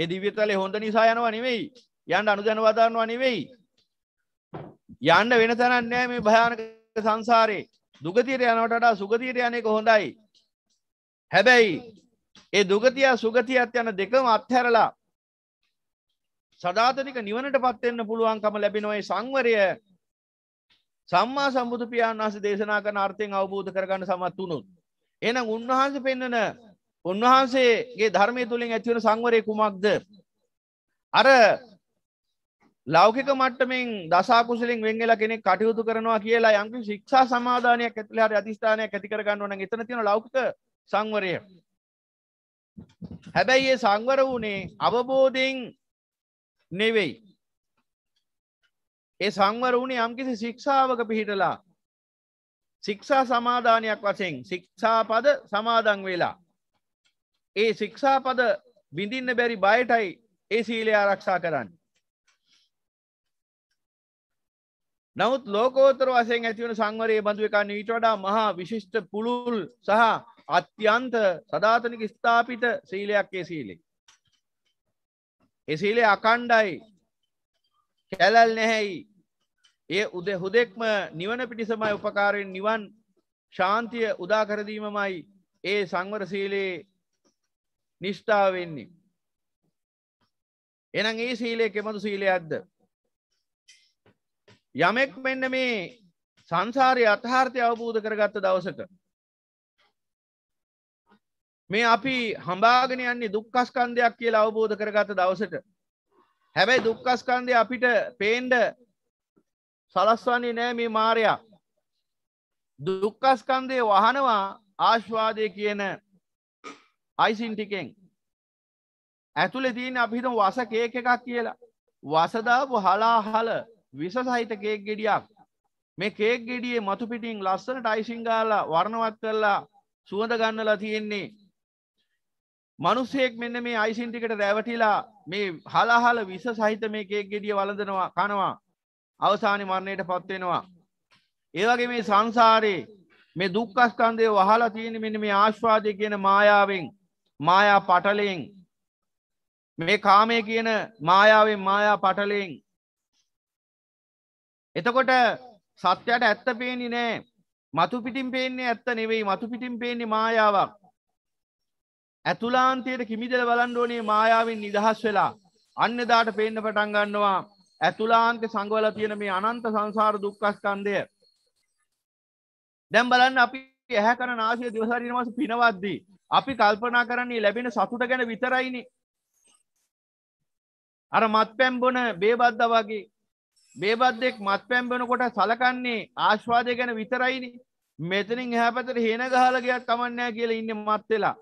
Speaker 1: ඒ දිව්‍ය තලයේ හොඳ නිසා යනවා නෙවෙයි. යන්න අනුදැන වදාරනවා නෙවෙයි. යන්න වෙන තැනක් නෑ මේ භයානක සංසාරේ. දුගතියට යනවට වඩා සුගතියට යන එක හොඳයි. හැබැයි ඒ දුගතිය සුගතියත් යන දෙකම අත්හැරලා සදාතනික නිවනට පත්වෙන්න පුළුවන්කම ලැබෙන ඔය සංවරය සම්මා සම්බුදු පියාණන් වහන්සේ දේශනා කරන අර්ථයෙන් අවබෝධ කරගන්න සමත් වුණොත් එහෙනම් උන්වහන්සේ පෙන්වන උන්වහන්සේගේ ධර්මයේ තුලින් ඇතිවන සංවරය කුමක්ද අර ලෞකික මට්ටමින් දසා කුසලින් වෙන් වෙලා කෙනෙක් කටයුතු කරනවා කියලා යම් ශික්ෂා සමාදානයක් ඇතුළේ හරි අධිෂ්ඨානයක් ඇති කර ගන්න ඕන නම් එතන තියෙන ලෞකික සංවරය. හැබැයි ඒ සංවර වුණේ අවබෝධයෙන් නෙවෙයි. ඒ සංවර වුණේ යම්කිසි ශික්ෂාවක පිහිටලා ශික්ෂා සමාදානයක් වශයෙන් ශික්ෂාපද සමාදන් වෙලා ඒ ශික්ෂාපද බිඳින්න බැරි බයටයි ඒ සීලය ආරක්ෂා කරන්නේ. නමුත් ලෝකෝතර වසයෙන් ඇතිවන සංවරයේ බඳු එක නීට වඩා මහා විශිෂ්ට පුළුල් සහ අත්‍යන්ත සධාතනික ස්ථාපිත සීලයක් ඒ සීලේ. එසීලේ අකණ්ඩයි කැලැල් නැහැයි ඒ උද හුදෙක්ම නිවන පිටිසමයි උපකාරයෙන් නිවන් ශාන්තිය උදාකරදීමමයි ඒ සංවර සීලයේ නිෂ්ඨාවෙන්නේ. එනම් ඒ සීලය කෙමතු සීලයක්ද යමෙක් මෙන්න මේ සංසාරය අත්හාර්ථය අවබෝධ කරගත්ත දවසක. මේ අපි හම්බාගෙන යන්නේ දුක්කස්කන්දයක් කියලා අවබෝධ කරගත දවසට. හැබැයි දුක්කස්කන්දය අපිට පේන්ඩ සලස්වන්නේ නෑ මේ මාරයා. දුක්කස්කන්දය වහනවා ආශ්වාදය කියන අයිසින්ටිකෙන් ඇතුළෙ තියෙන අපිහිතම වස කේක එකක් කියලා වසදාපු හලා හල විස සහිත කේක් ගෙඩියක් මේ කේක් ගෙඩියේ මතු පිටින් ලස්සනට අයිසිං ගාලා වර්ණවත් කරලා සුවඳ ගන්නලා තියෙන්නේ මිනිස්සෙක් මෙන්න මේ අයිසින් ටිකට රැවටිලා මේ හලහල විස සහිත මේ කේක් ගෙඩිය වළඳනවා කනවා අවසානයේ මරණයට පත් වෙනවා ඒ වගේ මේ සංසාරේ මේ දුක්ඛස්කන්ධය වහලා තියෙන මෙන්න මේ ආස්වාදය කියන මායාවෙන් මායා පටලයෙන් මේ කාමය කියන මායාවෙන් මායා පටලයෙන් එතකොට සත්‍යයට ඇත්ත පේන්නේ නෑ. මතු පිටින් පේන්නේ ඇත්ත නෙවෙයි. මතු පිටින් පේන්නේ මායාවක්. ඇතුලාන්තයට කිමිදෙල බලන්න ඕනේ මායාවෙන් නිදහස් වෙලා. අන්න එදාට පේන්න පටන් ගන්නවා. ඇතුලාන්තේ සංගවලා තියෙන මේ අනන්ත සංසාර දුක්ඛ ස්කන්ධය. දැන් බලන්න අපි ඇහැ කන නාසය දිව ශරීර මාස පිනවද්දී අපි කල්පනා කරන්නේ ලැබෙන සතුට ගැන විතරයිනේ. අර මත්පැන් බොන බේබද්දා වගේ බේබද්දෙක් මත්පැම් වෙනකොට සලකන්නේ ආශ්වාදය ගැන විතරයිනි මෙතනින් එහා පැතර හේන ගහල ගයක් තමන්නෑ කියලා ඉන්න මත් වෙලා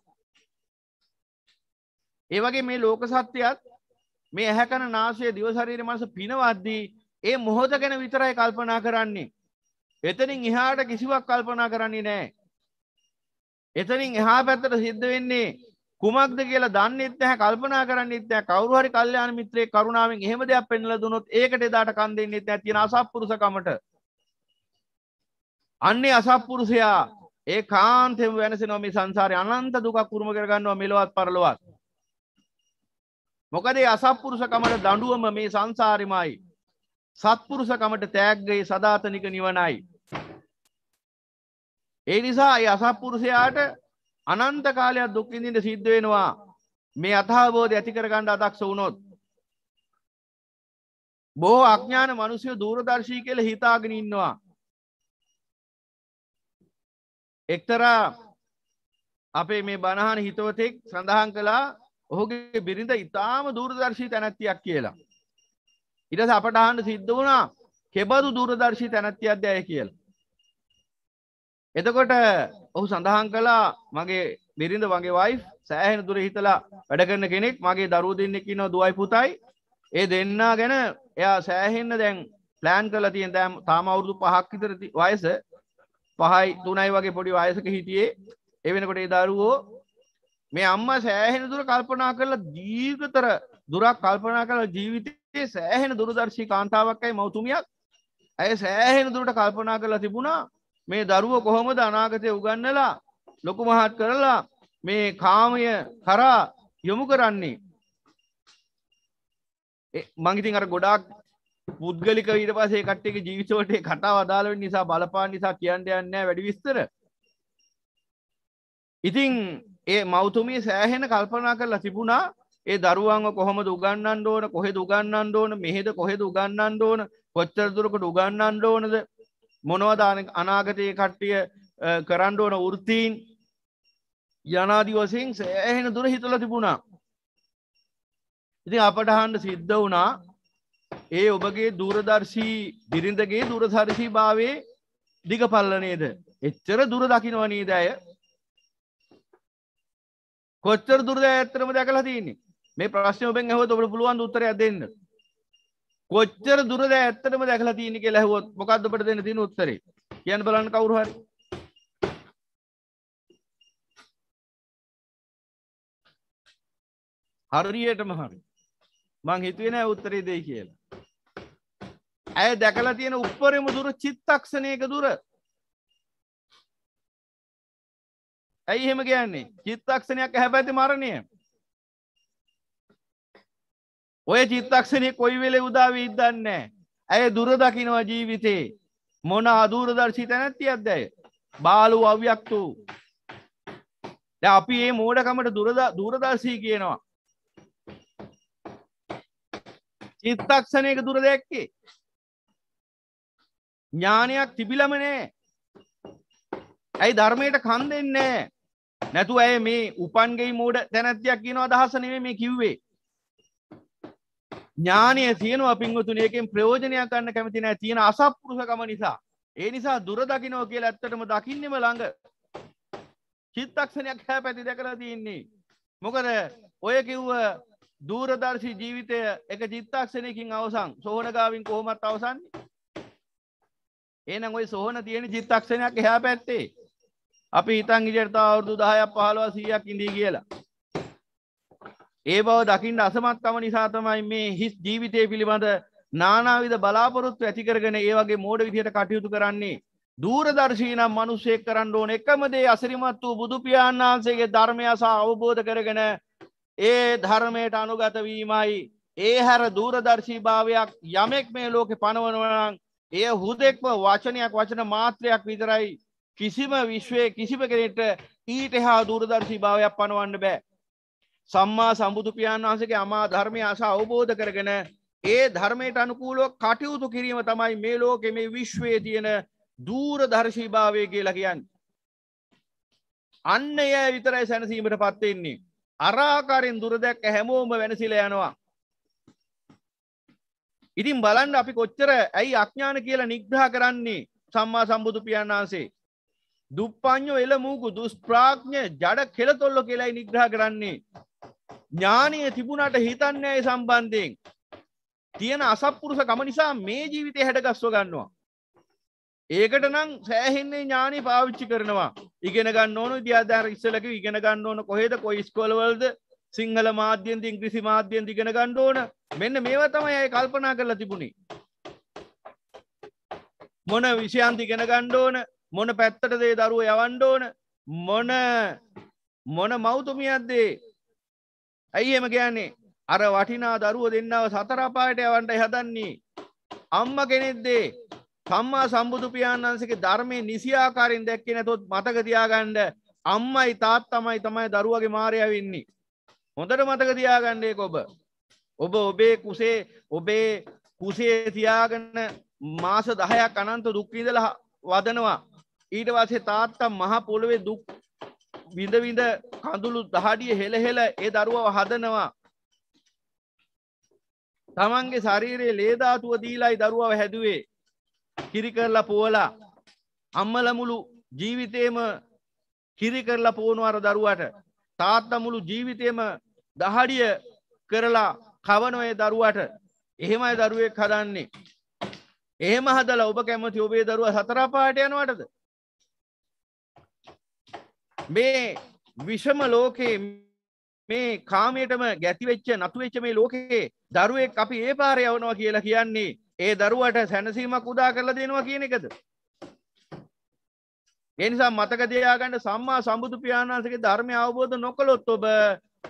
Speaker 1: ඒ වගේ මේ ලෝක සත්‍යයත් මේ ඇහැ කන නාසය දිව ශරීරය මනස පිනවද්දී ඒ මොහොත ගැන විතරයි කල්පනා කරන්නේ එතනින් එහාට කිසිවක් කල්පනා කරන්නේ නැහැ එතනින් එහා පැත්තට සිද්ධ වෙන්නේ කුමක්ද කියලා දන්නෙත් නැහැ කල්පනා කරන්නෙත් නැහැ කවුරු හරි කල්යාණ මිත්‍රයෙක් කරුණාවෙන් එහෙම දෙයක් පෙන්වලා දුනොත් ඒකට එදාට කන් දෙන්නෙත් නැහැ තියෙන අසත්පුරුෂකමට අන්නේ අසත්පුරුෂයා ඒකාන්තයෙන් වෙනසෙනවා මේ සංසාරේ අනන්ත දුකක් උරුම කරගන්නවා මෙලොවත් පරලොවත් මොකද ඒ අසත්පුරුෂකමට දඬුවම මේ සංසාරෙමයි සත්පුරුෂකමට තෑග්ගයි සදාතනික නිවනයි ඒ නිසා ඒ අසත්පුරුෂයාට අනන්ත කාලයක් දුක්කිඳින්ට සිද්ධ වෙනවා මේ අතහාබෝධ ඇති කරගණ්ඩ අදක්ෂ වුණොත්. බෝ අඥාන මනුසය දූරදර්ශී කෙල හිතාගෙන ඉන්නවා. එක්තරා අපේ මේ බණහන හිතවතෙක් සඳහන් කලා ඔහුගේ බිරිඳ ඉතාම දූරදර්ශී තැනැත්තියක් කියලා. ඉඩස අපට අහන්ඩ සිද්ධ වුණා කෙබදු දූරදර්ශී තැනැත්තියක් දැය කියලා. එතකොට ඔහු සඳහන් කළා මගේ බිරිඳ වගේ වයිෆ් සෑහෙන දුර හිතලා වැඩ කරන කෙනෙක් මගේ දරුවෝ දෙන්නෙක් ඉන්නවා දුවයි පුතයි ඒ දෙන්නා ගැන එයා සෑහෙන්න දැන් ප්ලෑන් කරලා තියෙන දැන් තාම අවුරුදු 5ක් විතර වයස 5යි 3යි වගේ පොඩි වයසක හිටියේ ඒ වෙනකොට ඒ දරුවෝ මේ අම්මා සෑහෙන දුර කල්පනා කරලා දීර්ඝතර දුරක් කල්පනා කරලා ජීවිතයේ සෑහෙන දුරදර්ශී කාන්තාවක්යි මවතුමියක් ඇය සෑහෙන දුරට කල්පනා කරලා තිබුණා මේ දරුව කොහොමද අනාගතය උගන්නලා ලොකු මහත් කරලා මේ කාමය කරා යොමු කරන්නේ. මංගිතින් අර ගොඩාක් පුද්ගලික ඊට පසේ කට්ටක ජීවිතවට කටා වදාලවෙන් නිසා බලපාන් නිසා කියන්න යන්න වැඩි විස්තර ඉතිං ඒ මෞතුමී සෑහෙන කල්පනා කරලා තිබුණා ඒ දරුවන්ව කොහොම දුගන්නන් ඕන කොහෙ දුගන්නන් ඕන මෙහෙද කොහෙද උගන්නන් ඕන කොච්චරදුරකට උගන්නන් ඕනද මොනවදාන අනාගතය කට්ටිය කරන්්ඩෝන වෘත්තීන් යනාදිවසින් සෑහෙන දුර හිතුල තිබුණා. ඉති අපට හන්ඩ සිද්ධ වුණා ඒ ඔබගේ දූරදර්ශී බිරිඳගේ දුරදර්ශී භාවේ දිග පල්ලනේද. එච්චර දුර දකිනවනී දැය කොච්චර දුරද ඇත්තරම දැකලා තියන්නේ මේ ප්‍රශ්නය ඔබෙන් හව ඔබට පුළුවන් උත්තරයක් දෙන්න. කොච්චර දුරද ඇත්තටම දැකලා තියෙන කියලා ඇහුවොත් මොකද්ද ඔබට දෙන්න තියෙන උත්තරේ කියන්න බලන්න කවුරු හරි හරියටම හරි මං හිතුවේ නෑ උත්තරේ දෙයි කියලා ඇය දැකලා තියෙන උප්පරම දුර චිත්තක්ෂණයක දුර ඇයි එහෙම කියන්නේ චිත්තක්ෂණයක් ඇහැපැති මරණය ඔය චිත්තක්ෂණය කොයි වෙලේ උදා වෙයි දන්නේ ඇය දුර දකින්නවා ජීවිතේ මොන අදූරදර්ශී තැනැත්තියක්ද ඇය බාලු අව්‍යක් වූ දැන් අපි මේ මෝඩකමට දුර දුරදර්ශී කියනවා චිත්තක්ෂණයක දුර දැක්කේ ඥානයක් තිබිලම නෑ ඇයි ධර්මයට කන් දෙන්නේ නැතුව ඇය මේ උපන්ගේ මෝඩ තැනැත්තියක් කියනවා අදහස නෙවෙයි මේ කිව්වේ ඥානය තියෙනවා පින්වතුනයකෙන් ප්‍රයෝජනයක් ගන්න කැමති නෑ තියෙන අසප්පුරුෂකම නිසා. ඒ නිසා දුරදකිනෝ කියලා ඇත්තටම දකින්නෙම ළඟ. චිත්තක්ෂණයක් හැ පැති දැකලා තියන්නේ. මොකද ඔය කිව්ව දූරදර්ශී ජීවිතය එක චිත්තක්ෂණයකින් අවසන් සෝහනගාවින් කොහොමත් අවසන්නේ. ඒනම් ඔය සොහන තියෙන චිත්තක්ෂණයක් එහා පැත්තේ. අපි හිතන් ඉජරතාවුරුදු දහයක් පහලවා සීයක් ඉඳී කියලා. ඒ බව දකිින්ට අසමත්කම නිසා තමයි මේ හිස් ජීවිතය පිළිබඳ නානාවිද බලාපොරොත්තු ඇතිකරගෙන ඒවගේ මෝඩ විදියට කටයුතු කරන්නේ. දූරදර්ශීනම් මනුස්සයෙක් කරන්න ඕන එකමදේ අසිරිමත් වූ බුදුපියාන් වහන්සේගේ ධර්මයසා අවබෝධ කරගෙන ඒ ධර්මයට අනුගතවීමයි. ඒ හැර දූරදර්ශී භාවයක් යමෙක් මේ ලෝකෙ පනවනවනං එය හුදෙක්ම වචනයක් වචන මාත්‍රයක් විතරයි කිසිම විශ්වය කිසිම කෙනෙට ඊට හා දූරදර්ශී භාවයක් පනවන්න බෑ. සම්මා සම්බුදු පියාණන් වහන්සේගේ අමා ධර්මය අසා අවබෝධ කරගෙන ඒ ධර්මයට අනුකූලව කටයුතු කිරීම තමයි මේ ලෝකෙ මේ විශ්වයේ තියෙන දූරදර්ශීභාවය කියලා කියන්නේ. අන්න එය විතරයි සැනසීමට පත් වෙන්නේ. අරාකාරයෙන් දුර දැක්ක හැමෝම වෙනසිලා යනවා. ඉතින් බලන්න අපි කොච්චර ඇයි අඥාන කියලා නිග්‍රහ කරන්නේ සම්මා සම්බුදු පියාණන් වහන්සේ. දුප්පඤ්ඤෝ එළමූකු දුෂ්ප්‍රාඥ ජඩ කෙලතොල්ල කියලායි නිග්‍රහ කරන්නේ. ඥානය තිබුණට හිතන්නේ ඒ සම්බන්ධයෙන් තියෙන අසප්පුරුෂ කම නිසා මේ ජීවිතය හැඩගස්ව ගන්නවා. ඒකට නම් සෑහෙන්නේ ඥානය පාවිච්චි කරනවා ඉගෙන ගන්න ඕන විද්‍යාධාර ඉස්සලක ඉගෙන ගන්න ඕන කොහෙද කොයි ස්කොලවල්ද සිංහල මාධ්‍යන්ති ඉංග්‍රිසි මාධ්‍යයෙන් ඉගෙන ගන්න ඕන මෙන්න මේවා තමයි අය කල්පනා කරලා තිබුණේ මොන විෂයන්ති ඉගෙන ගන්න ඕන මොන පැත්තටද ඒ දරුවෝ යවන්න ඕන මොන මොන මවුතුමියක්දේ ඇයි එම කියන්නේ අර වටිනා දරුව දෙන්නාව සතරපායට යවන්ට හදන්නේ අම්ම කෙනෙක්දේ සම්මා සම්බුදු පියාණන්සගේ ධර්මය නිසියාකාරෙන් දැක්කෙන තොත් මතක තියාගණ්ඩ අම්මයි තාත් තමයි තමයි දරුවගේ මාරය වෙන්නේ හොඳට මතක තියාගණ්ඩේ කොබ ඔබ ඔබේ කුසේ ඔබේ කුසේ තියාගන්න මාස දහයක් අනන්ත දුක්විදල වදනවා ඊට වසේ තාත්තා මහ පොළොවේ දුක් විඳවිඳ කඳුළු දහඩිය හෙළ හෙළ ඒ දරුවව හදනවා. තමන්ගේ ශරීරයේ ලේධාතුව දීලායි දරුවව හැදුවේ කිරි කරලා පුවලා අම්මලමුළු ජීවිතේම කිරි කරලා පුවනු අර දරුවට තාත්තමුළු ජීවිතේම දහඩිය කරලා කවනොය දරුවට එහෙමයි දරුවෙක් හදන්නේ. එහෙම හදලා ඔබ කැමති ඔබේ දරුවා සතරපාට යනවටද මේ විෂම ලෝකේ මේ කාමයටම ගැතිවෙච්ච නතුවෙච්ච මේ ලෝකේ දරුවෙක් අපි ඒ පාරේ යවනවා කියලා කියන්නේ ඒ දරුවට සැනසීමක් උදා කරලා දෙනවා කියන එකද? ඒ නිසා මතක තියාගන්න සම්මා සම්බුදු පියාණන් වහන්සේගේ ධර්මය අවබෝධ නොකළොත් ඔබ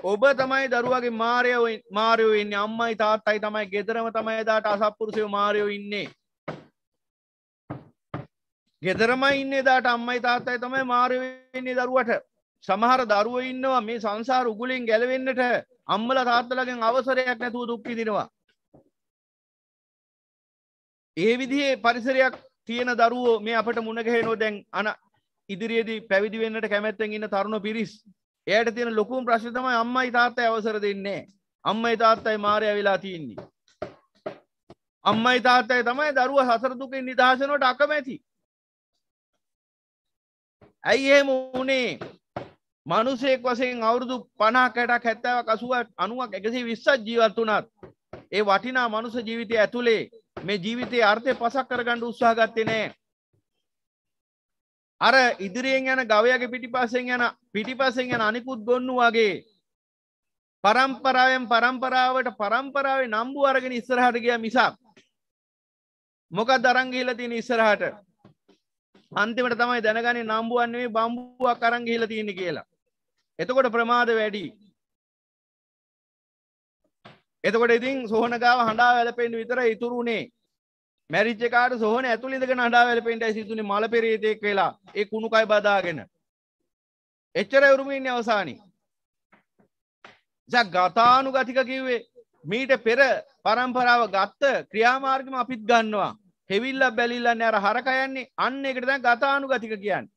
Speaker 1: ඔබ තමයි දරුවගේ මාරයෝ මාරයෝ ඉන්නේ අම්මයි තාත්තයි තමයි ගෙදරම තමයි දාට අසත්පුරුෂයෝ මාරයෝ ඉන්නේ ගෙදරමයි ඉන්න දාට අම්මයි තාත්තයි තමයි මාරවෙන්නේ දරුවට සමහර දරුව ඉන්නවා මේ සංසාර උගුලෙන් ගැලවෙන්නට අම්මල තාත්තලගෙන් අවසරයක් නැතුව දුක්විදිනවා. ඒ විදිහේ පරිසරයක් තියෙන දරුවෝ මේ අපට මුණගහෙනෝ දැන් අන ඉදිරියේදී පැවිදි වෙන්නට කැමැත්තෙන් ඉන්න තරුණ පිරිස් එයට තියෙන ලොකුම් ප්‍රශ්න තමයි අම්මයි තාත්තයි අවසර දෙන්නේ අම්මයි තාත්තයි මාරය වෙලා තියෙන්නේ අම්මයි තාත්තයි තමයි දරුවා සසර දුකෙන් නිදහසනට අකමැති ඇයි එහෙම වනේ මනුසෙක් වසයෙන් අවුරුදු පනාකටක් හැත්තාවක් අසුවක් අනුවක් එකසේ විස්සත් ජීවත් වනත් ඒ වටිනා මනුස ජීවිතය ඇතුළේ මේ ජීවිතයේ අර්ථය පසක් කරගණ්ඩ උත්සාහගත්තේ නෑ අර ඉදිරියෙන් යන ගවයාගේ පිටිපස්සෙන් යන පිටිපස්සෙන් යන අනිකුත් ගොන්නු වගේ පරම්පරාවෙන් පරම්පරාවට පරම්පරාවේ නම්බු අරගෙන ඉස්සරහට ගිය මිසක් මොකක් දරංගීල තියෙන ඉස්සරහට අන්තිමට තමයි දැනගන්නේ නම්බුවන් නෙමෙයි බම්බුවක් අරන් ගිහිල්ලා තියෙන්නේ කියලා. එතකොට ප්‍රමාද වැඩි. එතකොට ඉතින් සොහන ගාව හඬා වැළපෙන්න විතරයි ඉතුරු උනේ. මැරිච්ච කාට සොහන ඇතුළේ ඉඳගෙන හඬා වැළපෙන්නයි සිතුනේ මල පෙරේතෙක් වෙලා ඒ කුණු කය බදාගෙන. එච්චරයි උරුමු ඉන්නේ අවසානයේ. දැන් ගතානුගතික කිව්වේ මීට පෙර પરම්පරාව ගත්ත ක්‍රියාමාර්ගෙම අපිත් ගන්නවා. හෙවිල්ල බැලිල්ලන්න අර හරක යන්නේ අන්න එකට දැන් ගතානුගතික කියන්න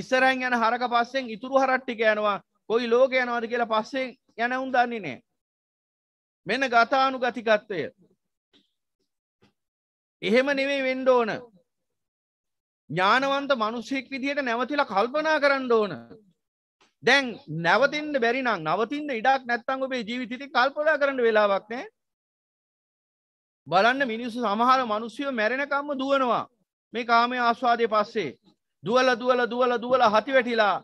Speaker 1: ඉස්සරැන් යන හරක පස්සෙන් ඉතුරු හරට්ටික යනවා කොයි ලෝක යනවාද කියලා පස්සෙන් යන උන් දන්නේ නෑ මෙන්න ගතානුගතිකත්වය එහෙම නෙවෙයි වෙන්න ඕන ඥානවන්ත මනුස්සෙක් විදිහට නැවතිලා කල්පනා කරන්න ඕන. දැන් නැවතින්න බැරි නම් නවතින්න ඉඩක් නැත්නම් ඔබේ ජීවිතේ කල්පනා කරන්න වෙලාවක් නැහැ. බලන්න මිනිස්සු සමහර මිනිස්සුය මැරෙනකම්ම දුවනවා මේ කාමයේ ආස්වාදයේ පස්සේ දුවලා දුවලා දුවලා දුවලා හති වැටිලා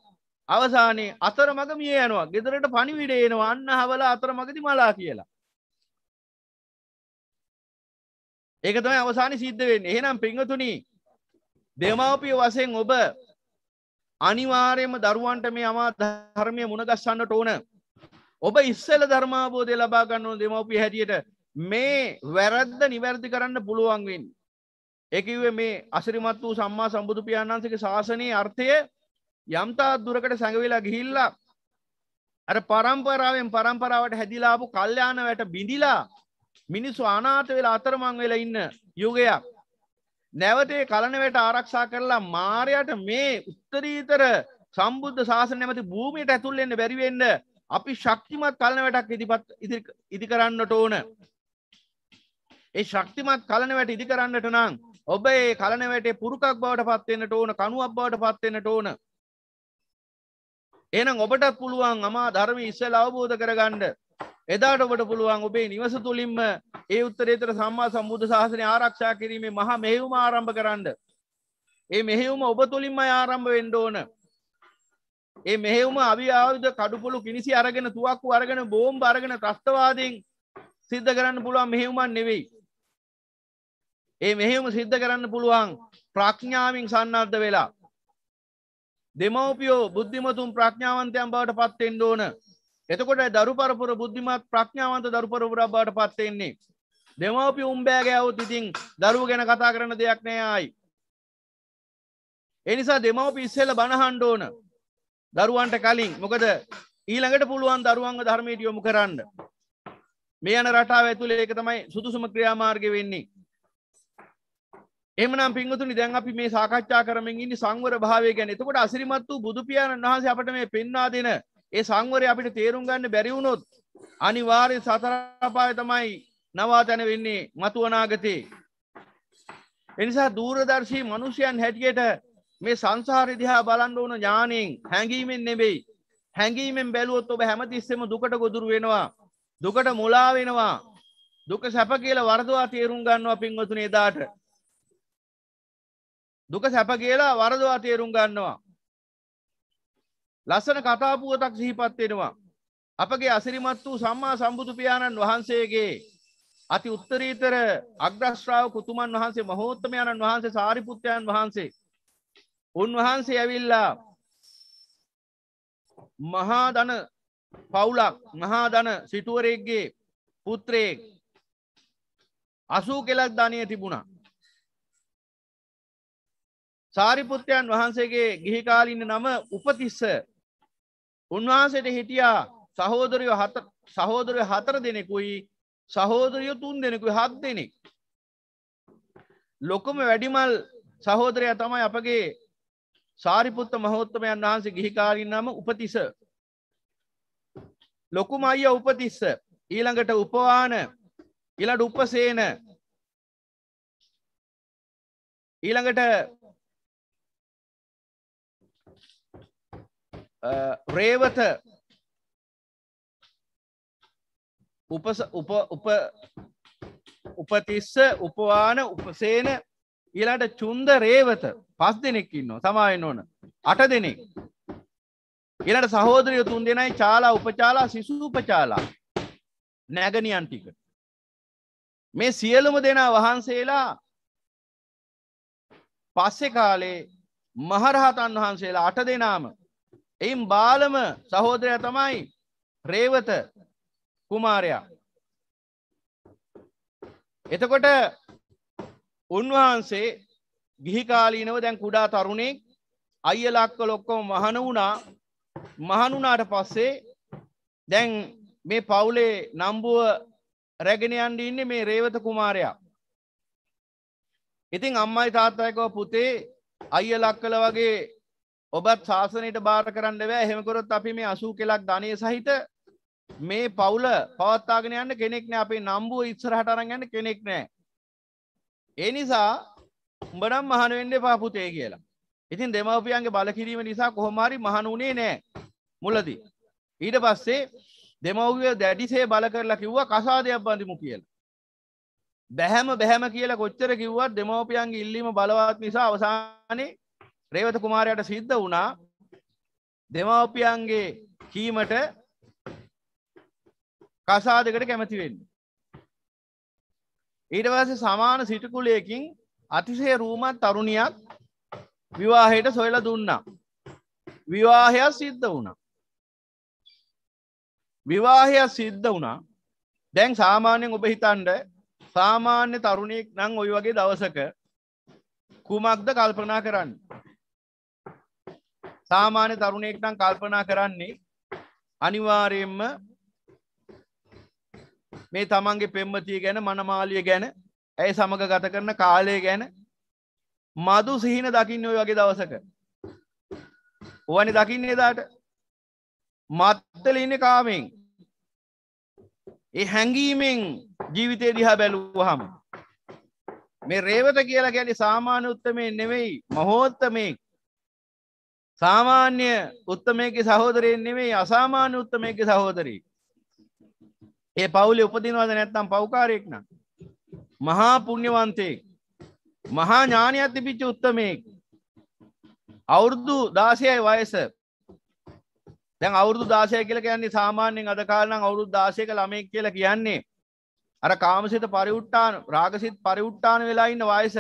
Speaker 1: අවසානයේ අතරමඟ මිය යනවා ගෙදරට පණිවිඩ එනවා අන්න හවලා අතරමඟදී මලා කියලා ඒක තමයි අවසානයේ සිද්ධ වෙන්නේ එහෙනම් පින්වතුනි දෙමාපිය වශයෙන් ඔබ අනිවාර්යයෙන්ම දරුවන්ට මේ අමා ධර්මයේ මුණගස්සන්නට ඕන. ඔබ ඉස්සෙල්ල ධර්මාබෝධය ලබා ගන්න ඕන දෙමාපිය හැටියට. මේ වැරද්ද නිවැරදි කරන්න පුළුවන්වෙන්. එකවේ මේ අසිරිමත් වූ සම්මා සම්බුදු පියාණන්සක ශාසනයේ අර්ථය යම්තා දුරකට සැඟවෙලා ගිහිල්ලා. ඇර පරම්පරාවෙන් පරම්පරාවට හැදිලාපු කල්්‍යාන වැට බිඳිලා මිනිස්සු අනාත වෙලා අතරමං වෙලා ඉන්න යුගයක්. නැවතේ කලනවැට ආරක්ෂා කරලා මාරයට මේ උත්තරීතර සම්බුද්ධ ශාසන නැමති භූමියට ඇතුල්ලෙන්න බැරිවෙන්න අපි ශක්තිමත් කලනවැටක් ඉදිපත් ඉදි කරන්නට ඕන ඒ ශක්තිමත් කලනවැට ඉදි කරන්නට නම් ඔබ ඒ කලනවැටේ පුරුකක් බවට පත්වෙන්නට ඕන කණුවක් බවට පත්වෙන්නට ඕන එහෙනම් ඔබටත් පුළුවන් අමා ධර්ම ඉස්සෙල්ලා අවබෝධ කරගන්න එදාට ඔබට පුළුවන් ඔබේ නිවස තුලින්ම ඒ උත්තරීතර සම්මා සම්බුද්ධ ශාසනය ආරක්ෂා කිරීමේ මහා මෙහෙයුම ආරම්භ කරන්න ඒ මෙහෙයුම ඔබ තුලින්මයි ආරම්භ වෙන්න ඕන ඒ මෙහෙවම අවිආයුධ කඩුපුළු කිනිසි අරගෙන තුවක්කු අරගෙන බෝම්බ අරගෙන ත්‍රස්තවාදයෙන් සිද්ධ කරන්න පුළුවන් මෙහෙවුමක් නෙවෙයි ඒ මෙහෙම සිද්ධ කරන්න පුළුවන් ප්‍රඥාවෙන් සන්නර්ධ වෙලා. දෙමවපියෝ බුද්ධිමතුන් ප්‍රඥාවන්තයන් බවට පත්තෙන් ඕන. එතකොට දරුපරපුර බුද්ධිමත් ප්‍රඥාවන්ත දරුපරපුරක් බවට පත්තෙන්නේ. දෙමවපිය උම්බෑගෑවුත් ඉතින් දරුව ගැන කතා කරන දෙයක් නෑ ආයි. එනිසා දෙමවපි ඉස්සෙල්ල බණහන්ඩ ඕන දරුවන්ට කලින් මොකද ඊළඟට පුළුවන් දරුවන්ග ධර්මයට යොමු කරන්න. මේ යන රටාව ඇතුළේ ඒක තමයි සුදුසුම ක්‍රියාමාර්ග වෙන්නේ. එමනම් පින්වතුනි දැන් අපි මේ සාකච්ඡා කරමින් ඉන්නේ සංවර භාවය ගැන. එතකොට අසිරිමත් වූ බුදු පියාණන් වහන්සේ අපිට මේ පෙන්වා දෙන ඒ සංවරය අපිට තේරුම් ගන්න බැරි වුණොත් අනිවාර්ය සතර අපාය තමයි නවාතන වෙන්නේ මතු අනාගතේ. එනිසා දූරදර්ශී මිනිසයන් හැටියට මේ සංසාරය දිහා බලන්න ඕන ඥාණයෙන් හැඟීමෙන් නෙවෙයි. හැඟීමෙන් බැලුවොත් ඔබ හැමතිස්සෙම දුකට ගොදුරු වෙනවා. දුකට මුලා වෙනවා. දුක සැප කියලා වරදවා තේරුම් ගන්නවා පින්වතුනි එදාට. දුක සැප කියලා වරදවා තේරුම් ගන්නවා. ලස්සන කතාපුුවතක් සිහිපත් වෙනවා. අපගේ අසිරිමත් වූ සම්මා සම්බුදු පියාණන් වහන්සේගේ අති උත්තරීතර අග්‍රශ්‍රාව කුතුමන් වහන්සේ මහෝත්තමයණන් වහන්සේ සාරිපුත්‍රයන් වහන්සේ. උන්වහන්සේ ඇවිල්ලා මහා දන පවුලක් මහා දන සිටුවරෙක්ගේ පුත්‍රයෙක් අසූ කෙලක් ධනය තිබුණා සාරිපුත්‍රයන් වහන්සේගේ ගිහිකාලින්න නම උපතිස්ස උන්වහන්සේට හිටියා සහෝදරයෝ හත සහෝදරය හතර දෙනෙකුයි සහෝදරයෝ තුන් දෙනෙකුයි හත් දෙනෙක් ලොකුම වැඩිමල් සහෝදරය තමයි අපගේ සාරිපුත්ත මහෝත්තමයන් වහන්සේ ගිහිකාලින් නම උපතිස ලොකුම අයිය උපතිස්ස ඊළඟට උපවාන ඉලට උපසේන ඊළඟට රේවත උපස උප උප උපතිස්ස උපවාන උපසේන ඊළට චුන්ද රේවත පස් දෙනෙක් ඉන්නවා සමායෙන් ඕන අට දෙනෙක් ඊළට සහෝදරය තුන් දෙනයි චාලා උපචාලා සිසු උපචාලා නැගනියන් ටික මේ සියලුම දෙනා වහන්සේලා පස්සෙ කාලේ මහරහතන් වහන්සේලා අට දෙනාම එයින් බාලම සහෝදරයා තමයි රේවත කුමාරයා. එතකොට උන්වහන්සේ ගිහිකාලීනව දැන් කුඩා තරුණෙක් අයියලක්ක ලොක්කොම මහන වුණා මහනුනාට පස්සේ දැන් මේ පවුලේ නම්බුව රැගෙන යන්න ඉන්නේ මේ රේවත කුමාරයා. ඉතින් අම්මයි තාත්තයකව පුතේ අයියලක්කල වගේ ඔබත් ශාසනයට බාර කරන්න බෑ හෙමකොරොත් අපි මේ අසූ කෙලක් ධනය සහිත මේ පවුල පවත්තාගෙන යන්න කෙනෙක් නෑ අපේ නම්බුව ඉස්සරහට අරන් යන්න කෙනෙක් නෑ. ඒ නිසා උඹනම් මහන වෙන්න එපා පුතේ කියලා. ඉතින් දෙමව්පියන්ගේ බලකිරීම නිසා කොහොම හරි මහණුනේ නෑ මුලදී. ඊට පස්සේ දෙමව්පිය දැඩිසේ බල කරලා කිව්වා කසාදයක් බඳිමු කියලා. බැහැම බැහැම කියලා කොච්චර කිව්වත් දෙමව්පියන්ගේ ඉල්ලීම බලවත් නිසා අවසානයේ රේවත කුමාරයට සිද්ධ වුණා දෙමව්පියන්ගේ කීමට කසාදකට කැමති වෙන්න. ඊට පස්සේ සමාන සිටුකුලයකින් අතිශය රූමත් තරුණියක් විවාහයට සොයලා දුන්නා. විවාහයක් සිද්ධ වුණා. විවාහයක් සිද්ධ වුණා. දැන් සාමාන්‍යයෙන් ඔබ හිතන්න සාමාන්‍ය තරුණයෙක් නම් ওই වගේ දවසක කුමක්ද කල්පනා කරන්නේ? සාමාන්‍ය තරුණයෙක් නම් කල්පනා කරන්නේ අනිවාර්යයෙන්ම මේ තමන්ගේ පෙම්මතිය ගැන මනමාලිය ගැන ඇය සමග ගත කරන කාලය ගැන මදු සිහින දකින්න ඔය වගේ දවසක ඕනි දකින්නේ දාට මත්තල ඉන්න කාමෙන් ඒ හැඟීමෙන් ජීවිතය දිහා බැලූහම මේ රේවත කියලා ගැනි සාමාන්‍ය උත්තමය නෙවෙයි මහෝත්තමයෙක් සාමාන්‍ය උත්තමයක සහෝදරයෙන් නෙමේ අසාමාන්‍ය උත්තමයක සහෝදරී ඒ පවුලි උපදිනවද නැත්තම් පවකාරයෙක් නම් මහා පුුණ්්‍යවන්තයෙක් මහා ඥානය ඇතිපිච්ච උත්තමයෙක් අවුරුදු දාසයයි වයස දැන් අවුරුදු දාසය කියල කියන්නේ සාමාන්‍යෙන් අද කාලනම් අවුරුදු දාසයක ළමෙක් කියල කියන්නේ අර කාමසිත පරිවුට්ටාන රාගසිත් පරිවුට්ටාන වෙලා ඉන්න වයස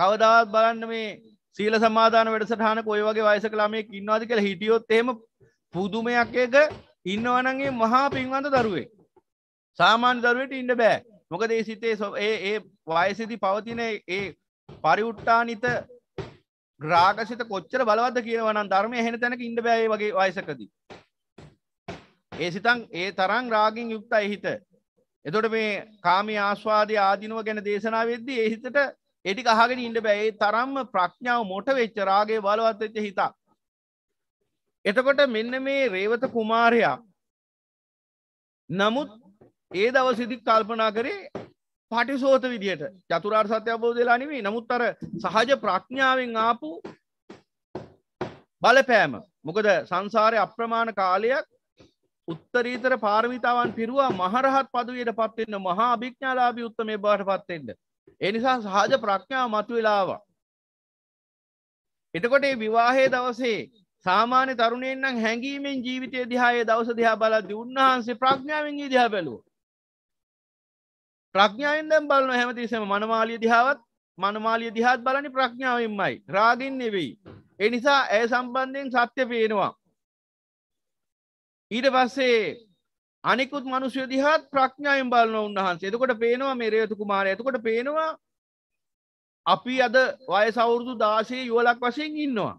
Speaker 1: කවදාවත් බලන්න මේ සීල සමාධාන වැඩසටහන කොයි වගේ වයසක ළමයෙක් ඉන්නවාද කියලා හිටියොත් එහෙම පුදුමයක් එක ඉන්නවනන්ගේ මහා පින්වන්ත දරුවේ සාමාන්‍ය දරුවට ඉන්න බෑ මොකද ඒ සිතේ ඒ ඒ වයසිදි පවතින ඒ පරිඋට්ටානිත රාගසිත කොච්චර බලවද කියවනම් ධර්මය එහෙන තැනක ඉන්න බෑ ඒ වගේ වයසකදී ඒ සිතන් ඒ තරම් රාගින් යුක්තයි හිත එතොට මේ කාමි ආස්වාදය ආදිනුව ගැන දේශනා වෙද්දී ඒ හිතට එටි අහගෙන ඉඩ බැයි තරම්ම ප්‍රඥාව මොට වෙච්චරාගේ බලවත්වෙච්ච හිතා. එතකොට මෙන්න මේ රේවත කුමාරයා නමුත් ඒ දවසිදි කල්පනා කරේ පටිසෝත විදියට චතුරාර් සත්‍ය අබෝධලා නෙවේ නමුත් අර සහජ ප්‍රඥාවෙන් ආපු බලපෑම මොකද සංසාරය අප්‍රමාණ කාලයක් උත්තරීතර පාර්මිතාවන් පිරුවා මහරහත් පදුවයට පත්වෙන්න මහා භිඥාලාබි උත්තම මේ බාට පත්වෙන්ට ඒ නිසා සහජ ප්‍රඥාව මතුවෙලාවා. එතකොට මේ විවාහයේ දවසේ සාමාන්‍ය තරුණයන් නම් හැඟීමෙන් ජීවිතය දිහා ඒ දවස දිහා බලද්දී උන්වහන්සේ ප්‍රඥාවෙන් ඒ දිහා බැලුවා. ප්‍රඥාවෙන් දැන් බලන හැමතිස්සෙම මනමාලිය දිහාවත් මනමාලිය දිහාත් බලන්නේ ප්‍රඥාවෙන්මයි. රාගින් නෙවෙයි. ඒ නිසා ඒ සම්බන්ධයෙන් සත්‍ය පේනවා. ඊට පස්සේ අනෙකුත් මනුෂ්‍ය දිහාත් ප්‍රඥායෙන් බලන උන්වහන්සේ එතකොට පේනවා මේ රේතු කුමාර එතකොට පේනවා අපි අද වයස අවුරුදු දාශයේ යුවලක් වශයෙන් ඉන්නවා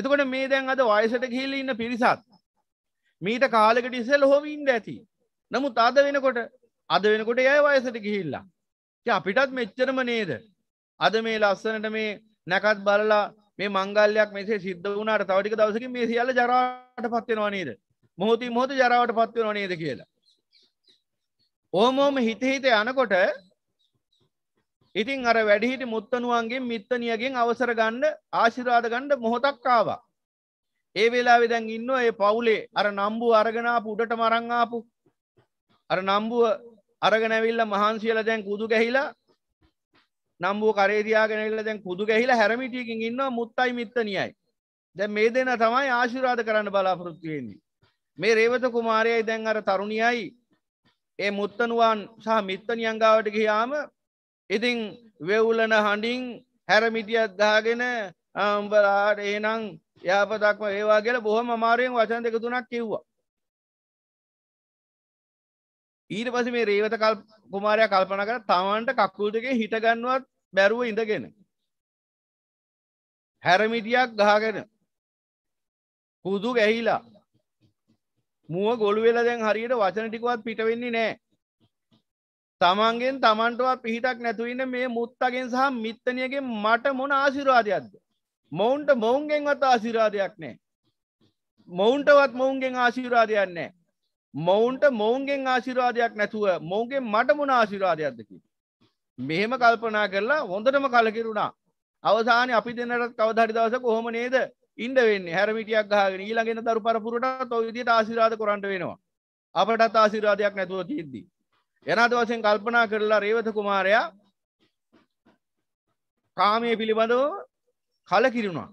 Speaker 1: එතකොට මේ දැන් අද වයසට ගිහිල්ලා ඉන්න පිරිසත් මීට කාලෙකට ඉස්සෙල්ලා හොම ඉන්න ඇති නමුත් අද වෙනකොට අද වෙනකොට එයා වයසට ගිහිල්ලා ඉතින් අපිටත් මෙච්චරම නේද අද මේ ලස්සනට මේ නැකත් බලලා මේ මංගල්‍යයක් මෙසේ සිද්ධ වුණාට තව ටික දවසකින් මේ සියල්ල ජරාටපත් වෙනවා නේද මොහොතින් මොහොත ජරාවට පත් වෙනව නේද කියලා. ඕමෝම හිත හිත යනකොට ඉතින් අර වැඩිහිටි මුත්තනුවන්ගේ මිත්තනියගෙන් අවසර ගන්න ආශිර්වාද ගන්න මොහොතක් ආවා. ඒ වෙලාවේ දැන් ඉන්නවා ඒ පවුලේ අර නම්බුව අරගෙන ආපු උඩට මරන් ආපු අර නම්බුව අරගෙන ඇවිල්ලා මහන්සියලා දැන් කුදු ගැහිලා නම්බුව කරේ තියාගෙන ඇවිල්ලා දැන් කුදු ගැහිලා හැරමිටියකින් ඉන්නවා මුත්තයි මිත්තනියයි. දැන් මේ දෙන තමයි ආශිර්වාද කරන්න බලාපොරොත්තු වෙන්නේ. මේ රේවත කුමාරයයි දැන් අර තරුණියයි ඒ මුත්තනුවන් සහ මිත්තනියංගාවට ගියාම ඉතිං වෙව්ලන හඬින් හැරමිටියත් ගාගෙන අම්බලාට ඒනං යාපතක්ම ඒවා කියල බොහොම මාරයෙන් වචන දෙක තුනක් කිව්වා ඊට පස මේ රේවත කල් කුමාරය කල්පන කර තමන්ට කක්කුල් දෙකේ හිටගන්නුවත් බැරුව ඉඳගෙන හැරමිටියක් ගාගෙන හුදු ගැහිලා මුව ගොළු වෙලා දැන් හරියට වචන ටිකවත් පිට වෙන්නේ නෑ. තමන්ගෙන් තමන්ටවත් පිහිටක් නැතුව ඉන්න මේ මුත්තගෙන් සහ මිත්තණියගෙන් මට මොන ආශිර්වාදයක්ද? මොවුන්ට මොවුන්ගෙන්වත් ආශිර්වාදයක් නෑ. මොවුන්ටවත් මොවුන්ගෙන් ආශිර්වාදයක් නෑ. මොවුන්ට මොවුන්ගෙන් ආශිර්වාදයක් නැතුව මොවුන්ගේ මට මොන ආශිර්වාදයක්ද කියලා. මෙහෙම කල්පනා කරලා හොඳටම කලකිරුණා. අවසානයේ අපි දෙන්නටත් කවදාහරි දවසක කොහොම නේද? ඉන්ඩ වෙන්න හැරමිටියක් ගහගෙන ඊළඟෙන දරු පරපුරට ඔවිදිට ආසිරාධ කොරන්ට වෙනවා අපටත් ආසිරාධයක් නැතුව තියද්දී. එනාද වසයෙන් කල්පනා කරලා රේවත කුමාරයා කාමය පිළිබඳව කලකිරුණා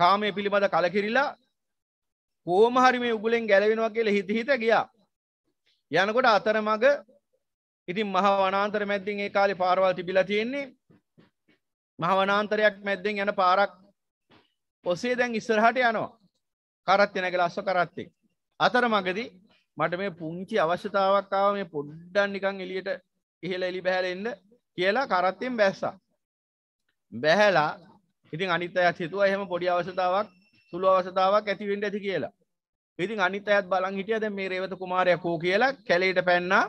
Speaker 1: කාමය පිළිබඳ කලකිරිලා කෝම හරි මේ උගුලෙන් ගැලවෙනවා කියල හිතහිත ගියා යනකොට අතර මග ඉතින් මහ වනාන්තර මැද්දිින් ඒ කාලි පාරවල් තිබිලා තියෙන්නේ මහ වනාන්තරයක් මැද්දෙන් යන පාරක් ඔසේ දැන් ඉස්සරහට යනවා කරත් යනගල අස්ව කරත්තෙක් අතර මගදී මට මේ පුංචි අවශ්‍යතාවක් ආව මේ පොඩ්ඩන් නිකන් එළියට ඉහළ එලි බැහැලා එන්න කියලා කරත්තෙන් බැස්සා බැහැලා ඉතින් අනිත් අයත් හිතුවා එහෙම පොඩි අවශ්‍යතාවක් සුළු අවශ්‍යතාවක් ඇති වෙන්න ඇති කියලා ඉතින් අනිත් අයත් බලන් හිටියා දැන් මේ රේවත කුමාරයා කෝ කියලා කැලේට පැන්නා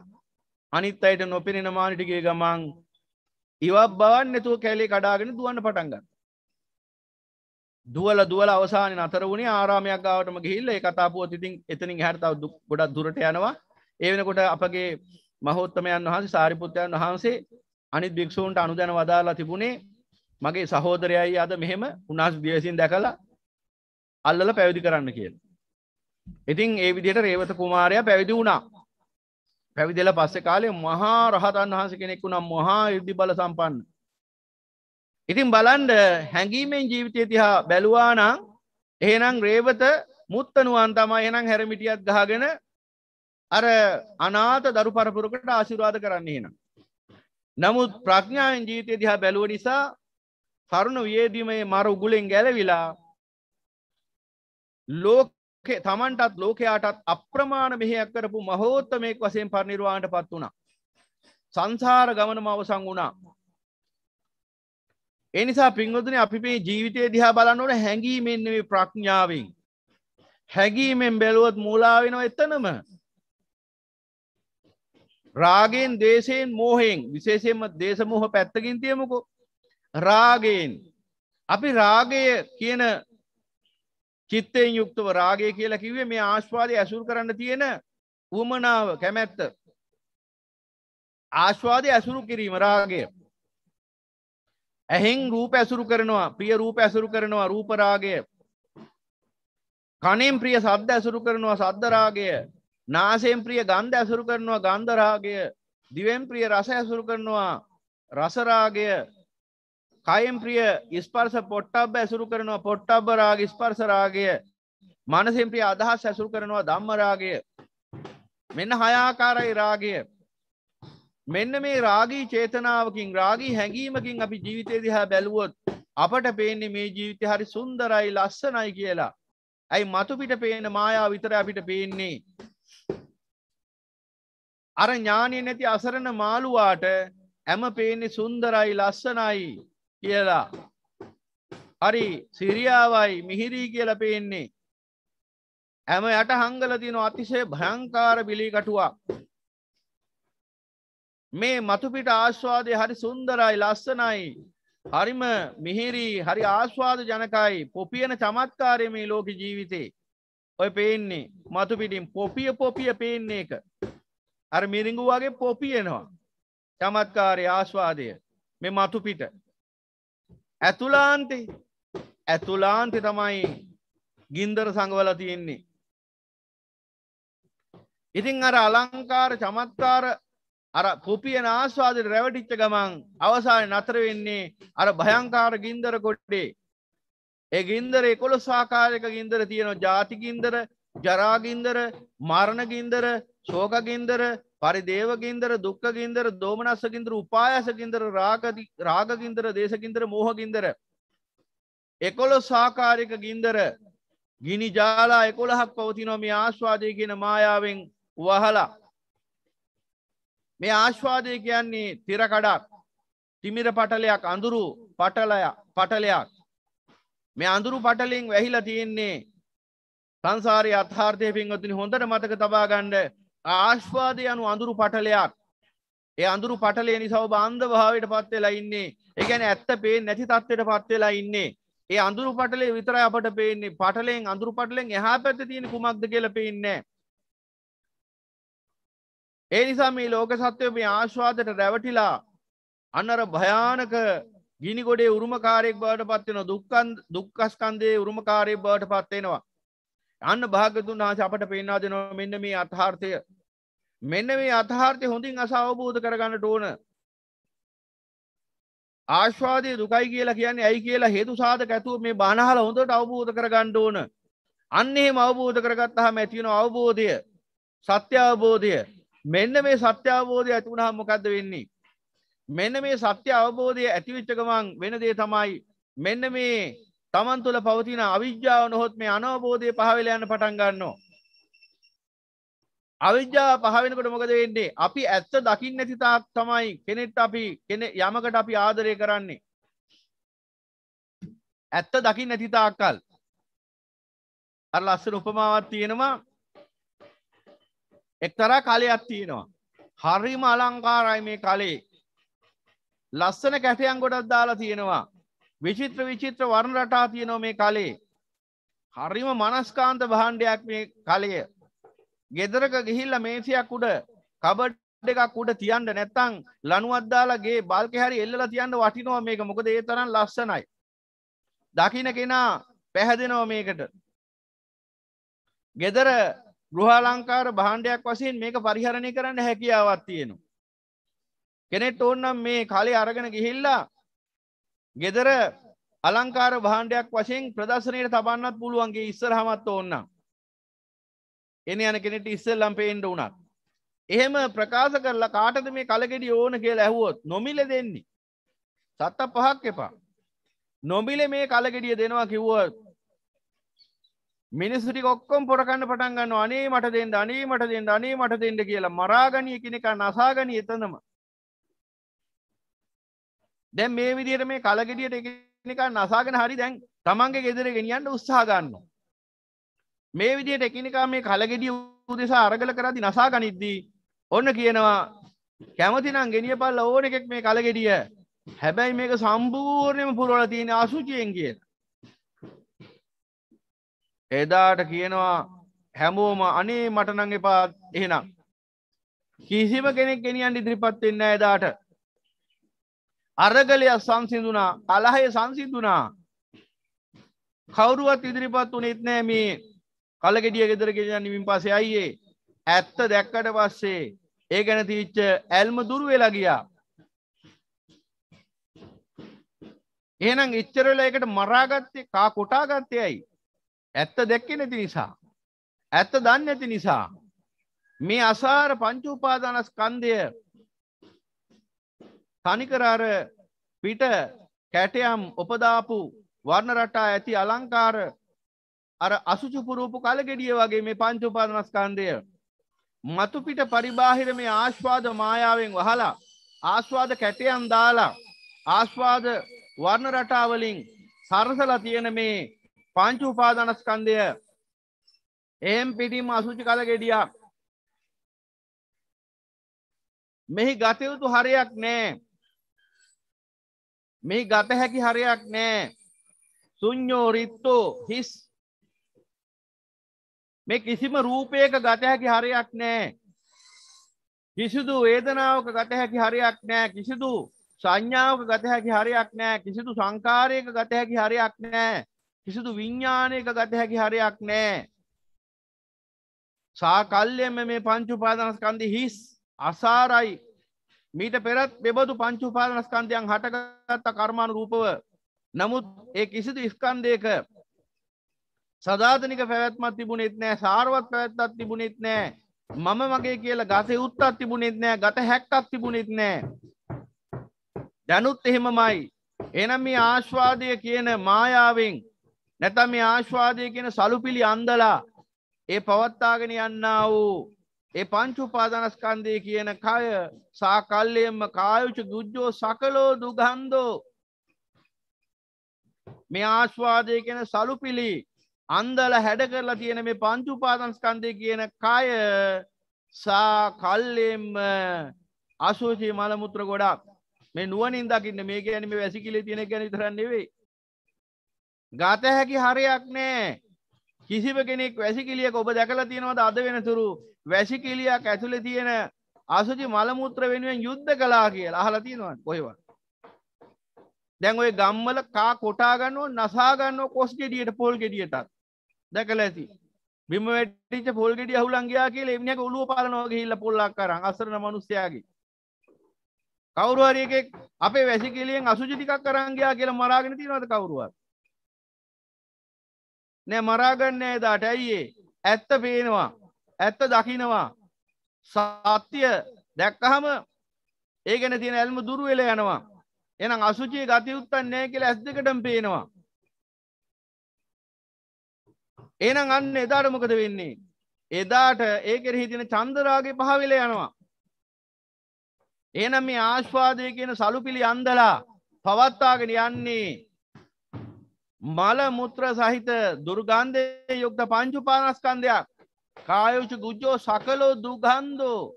Speaker 1: අනිත් අයට නොපෙනෙන මානිට ගිය ගමන් ඉවක් බවන් නැතුව කැලේ කඩාගෙන දුවන්න පටන් ගත්තා දුවල දුවල අවසාන නතර වුණේ ආරාමයක් ගාවටම ගිහිල්ල ඒ කතාපුවත් ඉතින් එතනින් හැරතව ගොඩක් දුරට යනවා ඒ වෙනකොට අපගේ මහෝත්තමයන් වහන්සේ සාරිපුත්තයන් වහන්සේ අනිත් භික්ෂූන්ට අනුදැන වදාලා තිබුණේ මගේ සහෝදරයයි අද මෙහෙම උනාස් දිවසින් දැකලා අල්ලල පැවිදි කරන්න කියලා. ඉතින් ඒ විදිහට රේවත කුමාරයා පැවිදි වුණා. පැවිදිලා පස්සේ කාලේ මහා රහතන් වහන්සේ කෙනෙක් වුණා මහා ඉර්ධි බල සම්පන්න. ඉතින් බලන්ඩ හැඟීමෙන් ජීවිතය තිහා බැලුවානං එහෙනම් රේවත මුත්තනුවන් තමා එනම් හැරමිටියත් ගහගෙන අර අනාත දරු පරපුරකට ආශිරවාද කරන්න එනම්. නමුත් ප්‍රඥාවෙන් ජීවිතය දිහා බැලුව නිසා තරුණු වයේදීමේ මර උගුලෙන් ගැලවිලා ලෝක තමන්ටත් ලෝකයාටත් අප්‍රමාණ මෙහයක් කරපු මහෝත්තමයෙක් වසයෙන් පරිනිර්වාණට පත් වුණා. සංසාර ගමනම අවසං වුණා එනිසා පින්වතුන අපි මේ ජීවිතය දිහා බලන්නට හැඟීමෙන් ප්‍රඥාවෙන් හැඟීමෙන් බැලුවොත් මූලාවෙනව එතනම රාගෙන් දේශයෙන් මෝහෙෙන් විශේෂයෙන්ම දේශමූහ පැත්තකින් තියමුකෝ රාගයෙන් අපි රාගය කියන චිත්තයෙන් යුක්තව රාගය කියලා කිවේ මේ ආශ්වාදය ඇසුරු කරන්න තියෙන උමනාව කැමැත්ත ආශ්වාදය ඇසුරු කිරීම රාගය ඇහෙන් රූප ඇසුරු කරනවා ප්‍රිය රූප ඇසුරු කරනවා රූපරාගය කනෙන් ප්‍රිය සද්ද ඇසුරු කරනවා සද්දරාගය නාසයෙන් ප්‍රිය ගන්ධ ඇසුරු කරනවා ගන්ධරාගය දිවෙන් ප්‍රිය රස ඇසුරු කරනවා රසරාගය කයෙන් ප්‍රිය ස්පර්ශ පොට්ටබ්බ ඇසුරු කරනවා පොට්ටබ්බ රාග ස්පර්ශ රාගය මනසෙන් ප්‍රිය අදහස් ඇසුරු කරනවා ධම්ම රාගය මෙන්න හය ආකාරයි රාගය මෙන්න මේ රාගී චේතනාවකින් රාගී හැඟීමකින් අපි ජීවිතය දිහා බැලුවොත් අපට පේන්නේ මේ ජීවිතය හරි සුන්දරයි ලස්සනයි කියලා. ඇයි මතුපිට පේන මායා විතර අපිට පේන්නේ. අර ඥානය නැති අසරණ මාළුවාට ඇම පේන්නේ සුන්දරයි ලස්සනයි කියලා. හරි සිරියාවයි මිහිරී කියලා පේන්නේ. ඇම යට හංගල තියෙන අතිශය භයංකාර බිලි කටුවක් මේ මතුපිට ආශ්වාදය හරි සුන්දරයි ලස්සනයි හරිම මිහිරී හරි ආශ්වාද ජනකයි පොපියන චමත්කාරය මේ ලෝක ජීවිතේ ඔය පේන්නේ මතුපිටින් පොපිය පොපිය පේන්නේ එක අර මිරිඟු වගේ පොපියනවා චමත්කාරය ආශ්වාදය මේ මතුපිට ඇතුලාන්තේ ඇතුලාන්තේ තමයි ගින්දර සඟවල තියෙන්නේ ඉතින් අර අලංකාර චමත්කාර අර කුපියන ආස්වාදයට රැවටිච්ච ගමන් අවසානයේ නතර වෙන්නේ අර භයංකාර ගින්දර කොට්ටේ. ඒ ගින්දර 11 ආකාරයක ගින්දර තියෙනවා. ಜಾති ගින්දර, ජරා ගින්දර, මරණ ගින්දර, ශෝක ගින්දර, පරිදේව ගින්දර, දුක්ඛ ගින්දර, දෝමනස්ස ගින්දර, උපායස ගින්දර, රාග රාග ගින්දර, දේශ ගින්දර, මෝහ ගින්දර. 11 ආකාරයක ගින්දර ගිනි ජාලා 11ක් පවතිනවා මේ ආස්වාදයේ කියන මායාවෙන් වහලා මේ ආශ්වාදය කියන්නේ තිරකඩක් තිමිර පටලයක් අඳුරු පටලය පටලයක් මේ අඳුරු පටලින් වැහිලා තියෙන්නේ සංසාරය අත්හාර්ථය පින්වතුනි හොඳට මතක තබා ගන්න ආශ්වාදය යනු අඳුරු පටලයක් ඒ අඳුරු පටලේ නිසා ඔබ අන්ධභාවයට පත් වෙලා ඉන්නේ. ඒ කියන්නේ ඇත්ත පේන්නේ නැති තත්ත්වයට පත් වෙලා ඉන්නේ. ඒ අඳුරු පටලේ විතරයි අපට පේන්නේ. පටලෙන් අඳුරු පටලෙන් එහා පැත්තේ තියෙන කුමක්ද කියලා පේන්නේ නැහැ. ඒ නිසා මේ ලෝක සත්‍යය මේ ආශ්වාදට රැවටිලා අන්නර භයානක ගිනිගොඩේ උරුමකාරයෙක් බවට පත්වෙන දුක්කන් දුක්කස්කන්දේ උරුමකාරයෙක් බවට පත්වෙනවා. අන්න භාගතුන් වහස අපට පෙන්නා දෙනවා මෙන්න මේ අත්හාර්ථය. මෙන්න මේ අත්හාර්ථය හොඳින් අස අවබෝධ කරගන්නට ඕන. ආශ්වාදය දුකයි කියලා කියන්නේ ඇයි කියලා හේතු සාධක ඇතුව මේ බණහල හොඳට අවබෝධ කරගන්න ඕන. අන්න එහෙම අවබෝධ කරගත්තාම ඇතිවෙන අවබෝධය සත්‍ය අවබෝධය මෙන්න මේ සත්‍ය අවබෝධය ඇති වුණහම මොකද්ද වෙන්නේ මෙන්න මේ සත්‍ය අවබෝධය ඇතිවෙච්ච ගමන් වෙන දේ තමයි මෙන්න මේ තමන් තුළ පවතින අවිද්‍යාව නොහොත් මේ අනවබෝධය පහවෙලා යන පටන් ගන්නවා අවිද්‍යාව පහවෙනකොට මොකද වෙන්නේ අපි ඇත්ත දකින්න නැති තාක් තමයි කෙනෙක්ට අපි කෙන යමකට අපි ආදරය කරන්නේ ඇත්ත දකින්න නැති තාක්කල් අර ලස්සන උපමාවක් තියෙනවා එක්තරා කලයක් තියෙනවා. හරිම අලංකාරයි මේ කලේ. ලස්සන කැටයන් ගොඩක් දාලා තියෙනවා. විචිත්‍ර විචිත්‍ර වර්ණ රටා තියෙනවා මේ කලේ. හරිම මනස්කාන්ත භාණ්ඩයක් මේ කලය. ගෙදරක ගිහිල්ලා මේසයක් උඩ කබඩ් එකක් උඩ තියන්න නැත්තම් ලණුවක් දාලා ගේ බල්කේ හැරි එල්ලලා තියන්න වටිනවා මේක. මොකද ඒ තරම් ලස්සනයි. දකින්න කෙනා පැහැදෙනවා මේකට. ගෙදර ගෘහාලංකාර බහන්ඩයක් වසයෙන් මේක පරිහරණය කරන්න හැකියාවත් තියෙනවා. කෙනෙට් ඕන්නම් මේ කලේ අරගෙන ගිහිල්ලා ගෙදර අලංකාර භාණ්ඩයක් වශයෙන් ප්‍රදර්ශනයට තබන්නත් පුළුවන්ගේ ඉස්සරහමත් ඕන්න. එන යන කෙනෙට ඉස්සල්ලම් පේෙන්ඩ වුණත්. එහෙම ප්‍රකාශ කරලා කාටද මේ කලගෙඩි ඕන කියලා ඇහුවොත් නොමිල දෙන්නේ. සත්ත පහක් එපා. නොබිල මේ කලගෙඩිය දෙනවා කිව්වත් මිනිස්සුටි ඔක්කොම් පොරකන්න පටන් ගන්න අනේ මට දෙන්න අනේ මට දෙන්න අනේ මට දෙන්න කියලා මරාගනිය කෙනෙක නසාගනී එතනම දැන් මේ විදිහට මේ කලගෙඩියට එකනික නසාගෙන හරි දැන් තමන්ගේ ගෙදර ගෙනියන්න උත්සාහ ගන්නවා මේ විදිහට එකනික මේ කලගෙඩිය උදෙසා අරගල කරද්දි නසා ගනිද්දී ඔන්න කියනවා කැමති නම් ගෙනියපල්ලා ඕන එකෙක් මේ කලගෙඩිය හැබැයි මේක සම්පූර්ණයෙන්ම පුරවලා තියෙන අසුචියෙන් කියලා එදාට කියනවා හැමෝම අනේ මටනං එපා එහෙනම් කිසිම කෙනෙක් ගෙනියන් ඉදිරිපත් වෙන්න එදාට අරගලය සංසිඳුනා අලහය සංසිදුනා කවුරුවත් ඉදිරිපත් වනෙත් නෑ මේ කලගෙඩිය ගෙදර ගෙනියන් නිමින් පසේ අයියේ ඇත්ත දැක්කට පස්සේ ඒ ගැන තිච්ච ඇල්ම දුරු වෙලා ගියා එහෙනම් ඉච්චරල එකට මරාගත්තේ කා කොටා ගත්තයයි ඇත්ත දැක්කේ නැති නිසා ඇත්ත දන්නේ නැති නිසා මේ අසාර පංච උපාදානස්කන්ධය තනිකර අර පිට කැටයම් උපදාපු වර්ණ රටා ඇති අලංකාර අර අසුචි පුරූපු කලගෙඩිය වගේ මේ පංච උපාදානස්කන්ධය මතු පිට පරිබාහිර මේ ආස්වාද මායාවෙන් වහලා ආස්වාද කැටයම් දාලා ආස්වාද වර්ණ රටා වලින් සරසලා තියෙන මේ පංච උපාදානස්කන්ධය එහෙම් පිටින්ම අසුචි කල ගෙඩියක් මෙහි ගතයුතු හරයක් නෑ මෙහි ගත හැකි හරයක් නෑ සුඥෝ රිත්තෝ හිස් මේ කිසිම රූපයක ගත හැකි හරයක් නෑ කිසිදු වේදනාවක ගත හැකි හරයක් නෑ කිසිදු සංඥාවක ගත හැකි හරයක් නෑ කිසිදු සංකාරයක ගත හැකි හරයක් නෑ කිසිදු විඤ්ඥානයක ගත හැකි හරයක් නෑ සාකල්්‍යම මේ පංචුපාදනස්කන්දි හිස් අසාරයි මීට පෙරත් බෙබඳු පංචුපාදනස්කන්ධයන් හටගත්ත කර්මාණ රූපව නමුත් ඒ කිසිදු ස්කන්දයක සධාතනික පැවැත්මත් තිබුණෙත් නෑ සාර්වත් පැවැත්තත් තිබුණෙත් නෑ මම මගේ කියලා ගසේ උත්තත් තිබුණෙත් නෑ ගත හැක්කත් තිබුණෙත් නෑ දැනුත් එහෙමමයි එනම් මේ ආශ්වාදය කියන මායාවෙන් නැත්නම් මේ ආස්වාදය කියන සලුපිලි අන්දලා ඒ පවත්තාගෙන යන්නා වූ ඒ පංච උපාදානස්කන්ධය කියන කය සාකල්යම්ම කායුච ගුජ්ජෝ සකලෝ දුගන්ධෝ මේ ආස්වාදය කියන සලුපිලි අන්දල හැඩ කරලා තියෙන මේ පංච උපාදානස්කන්ධය කියන කය සාකල්යම්ම අසුචි මල මුත්‍ර ගොඩක් මේ නුවණින් දකින්න මේ කියන්නේ මේ වැසිකිලි තියෙන එක ගැන විතරක් නෙවෙයි ගත හැකි හරයක් නෑ කිසිම කෙනෙක් වැසිකිලියක ඔබ දැකලා තියෙනවද අද වෙනතුරු වැසිකිලියක් ඇතුලේ තියෙන අසුචි මලමුත්‍ර වෙනුවෙන් යුද්ධ කළා කියලා අහලා තියෙනවද කොහෙවත් දැන් ওই ගම්වල කා කොටා ගන්නව නසා ගන්නව කොස් ගෙඩියට පොල් ගෙඩියටත් දැකලා ඇති බිම වැටිච්ච පොල් ගෙඩිය අහුලන් ගියා කියලා එවුණියක ඔළුව පාලනවා ගිහිල්ලා පොල්ලක් අරන් අසරණ මිනිස්සයාගේ කවුරු හරි එකෙක් අපේ වැසිකිලියෙන් අසුචි ටිකක් අරන් ගියා කියලා මරාගෙන තියෙනවද කවුරුවත් නෑ මරාගන්න එදාට ඇයිඒ ඇත්ත පේනවා ඇත්ත දකිනවා සාත්‍යය දැක්කහම ඒ ගැන තියෙන ඇල්ම දුරුවෙල යනවා එනම් අසුචී ගතියුත්තන් නෑ කියල ඇස් දෙකටම පේනවා ඒනම් අන්න එදාට මොකද වෙන්නේ එදාට ඒ කෙරෙහි තින චන්දරාගේ පහවෙල යනවා ඒනම් මේ ආශ්වාදය කියන සලුපිළි අන්දලා පවත්තාගෙන යන්නේ මල මුත්‍ර සහිත දුර්ගන්ධය යුක්ත පංචුපානස්කන්ධයක් කායුච ගුජ්ජෝ සකලෝ දුගන්දෝ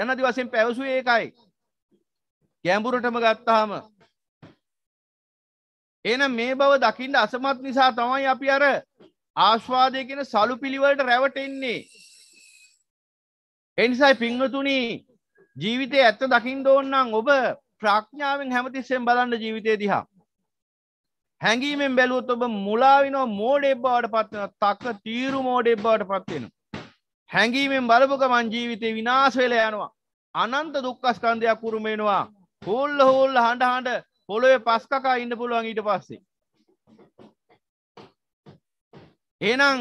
Speaker 1: යනදි වසෙන් පැවසු ඒකයි ගැඹුරටම ගත්තාම එන මේ බව දකිින්ට අසමත් නිසා තමයි අපි අර ආශ්වාදය කියෙන සලු පිළිවලට රැවටෙන්නේ එනිසයි පිංහතුනි ජීවිතය ඇත්ත දකිින් දෝන්නම් ඔබ ප්‍රඥාවෙන් හැමතිස්සෙන් බලන්න ජීවිතය දිහා හැඟීමෙන් බැලුවොත් ඔබ මුලාවිනෝ මෝඩෙක් බවට පත්වෙන තක්ක තීරු මෝඩෙක් බවට පත්වෙන. හැඟීමෙන් බලපුකමන් ජීවිතේ විනාශ වෙලා යනවා. අනන්ත දුක්ඛස්කන්ධයක් උරුම වෙනවා. හෝල්ල හෝල්ල හඬ හඬ පොළොවේ පස් කකා ඉන්න පුළුවන් ඊට පස්සේ. එහෙනම්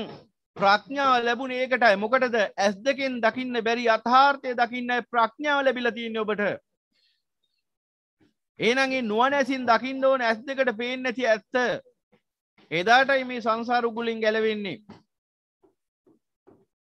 Speaker 1: ප්‍රඥාව ලැබුණේ ඒකටයි. මොකටද? ඇස් දෙකෙන් දකින්න බැරි යථාර්ථය දකින්නයි ප්‍රඥාව ලැබිලා තියෙන්නේ ඔබට. ඒනගේ නුවනැසින් දකිින් ඕන ඇස් දෙකට පේෙන් නැති ඇත්ත එදාටයි මේ සංසාරුගුලින් ගැලවෙන්නේ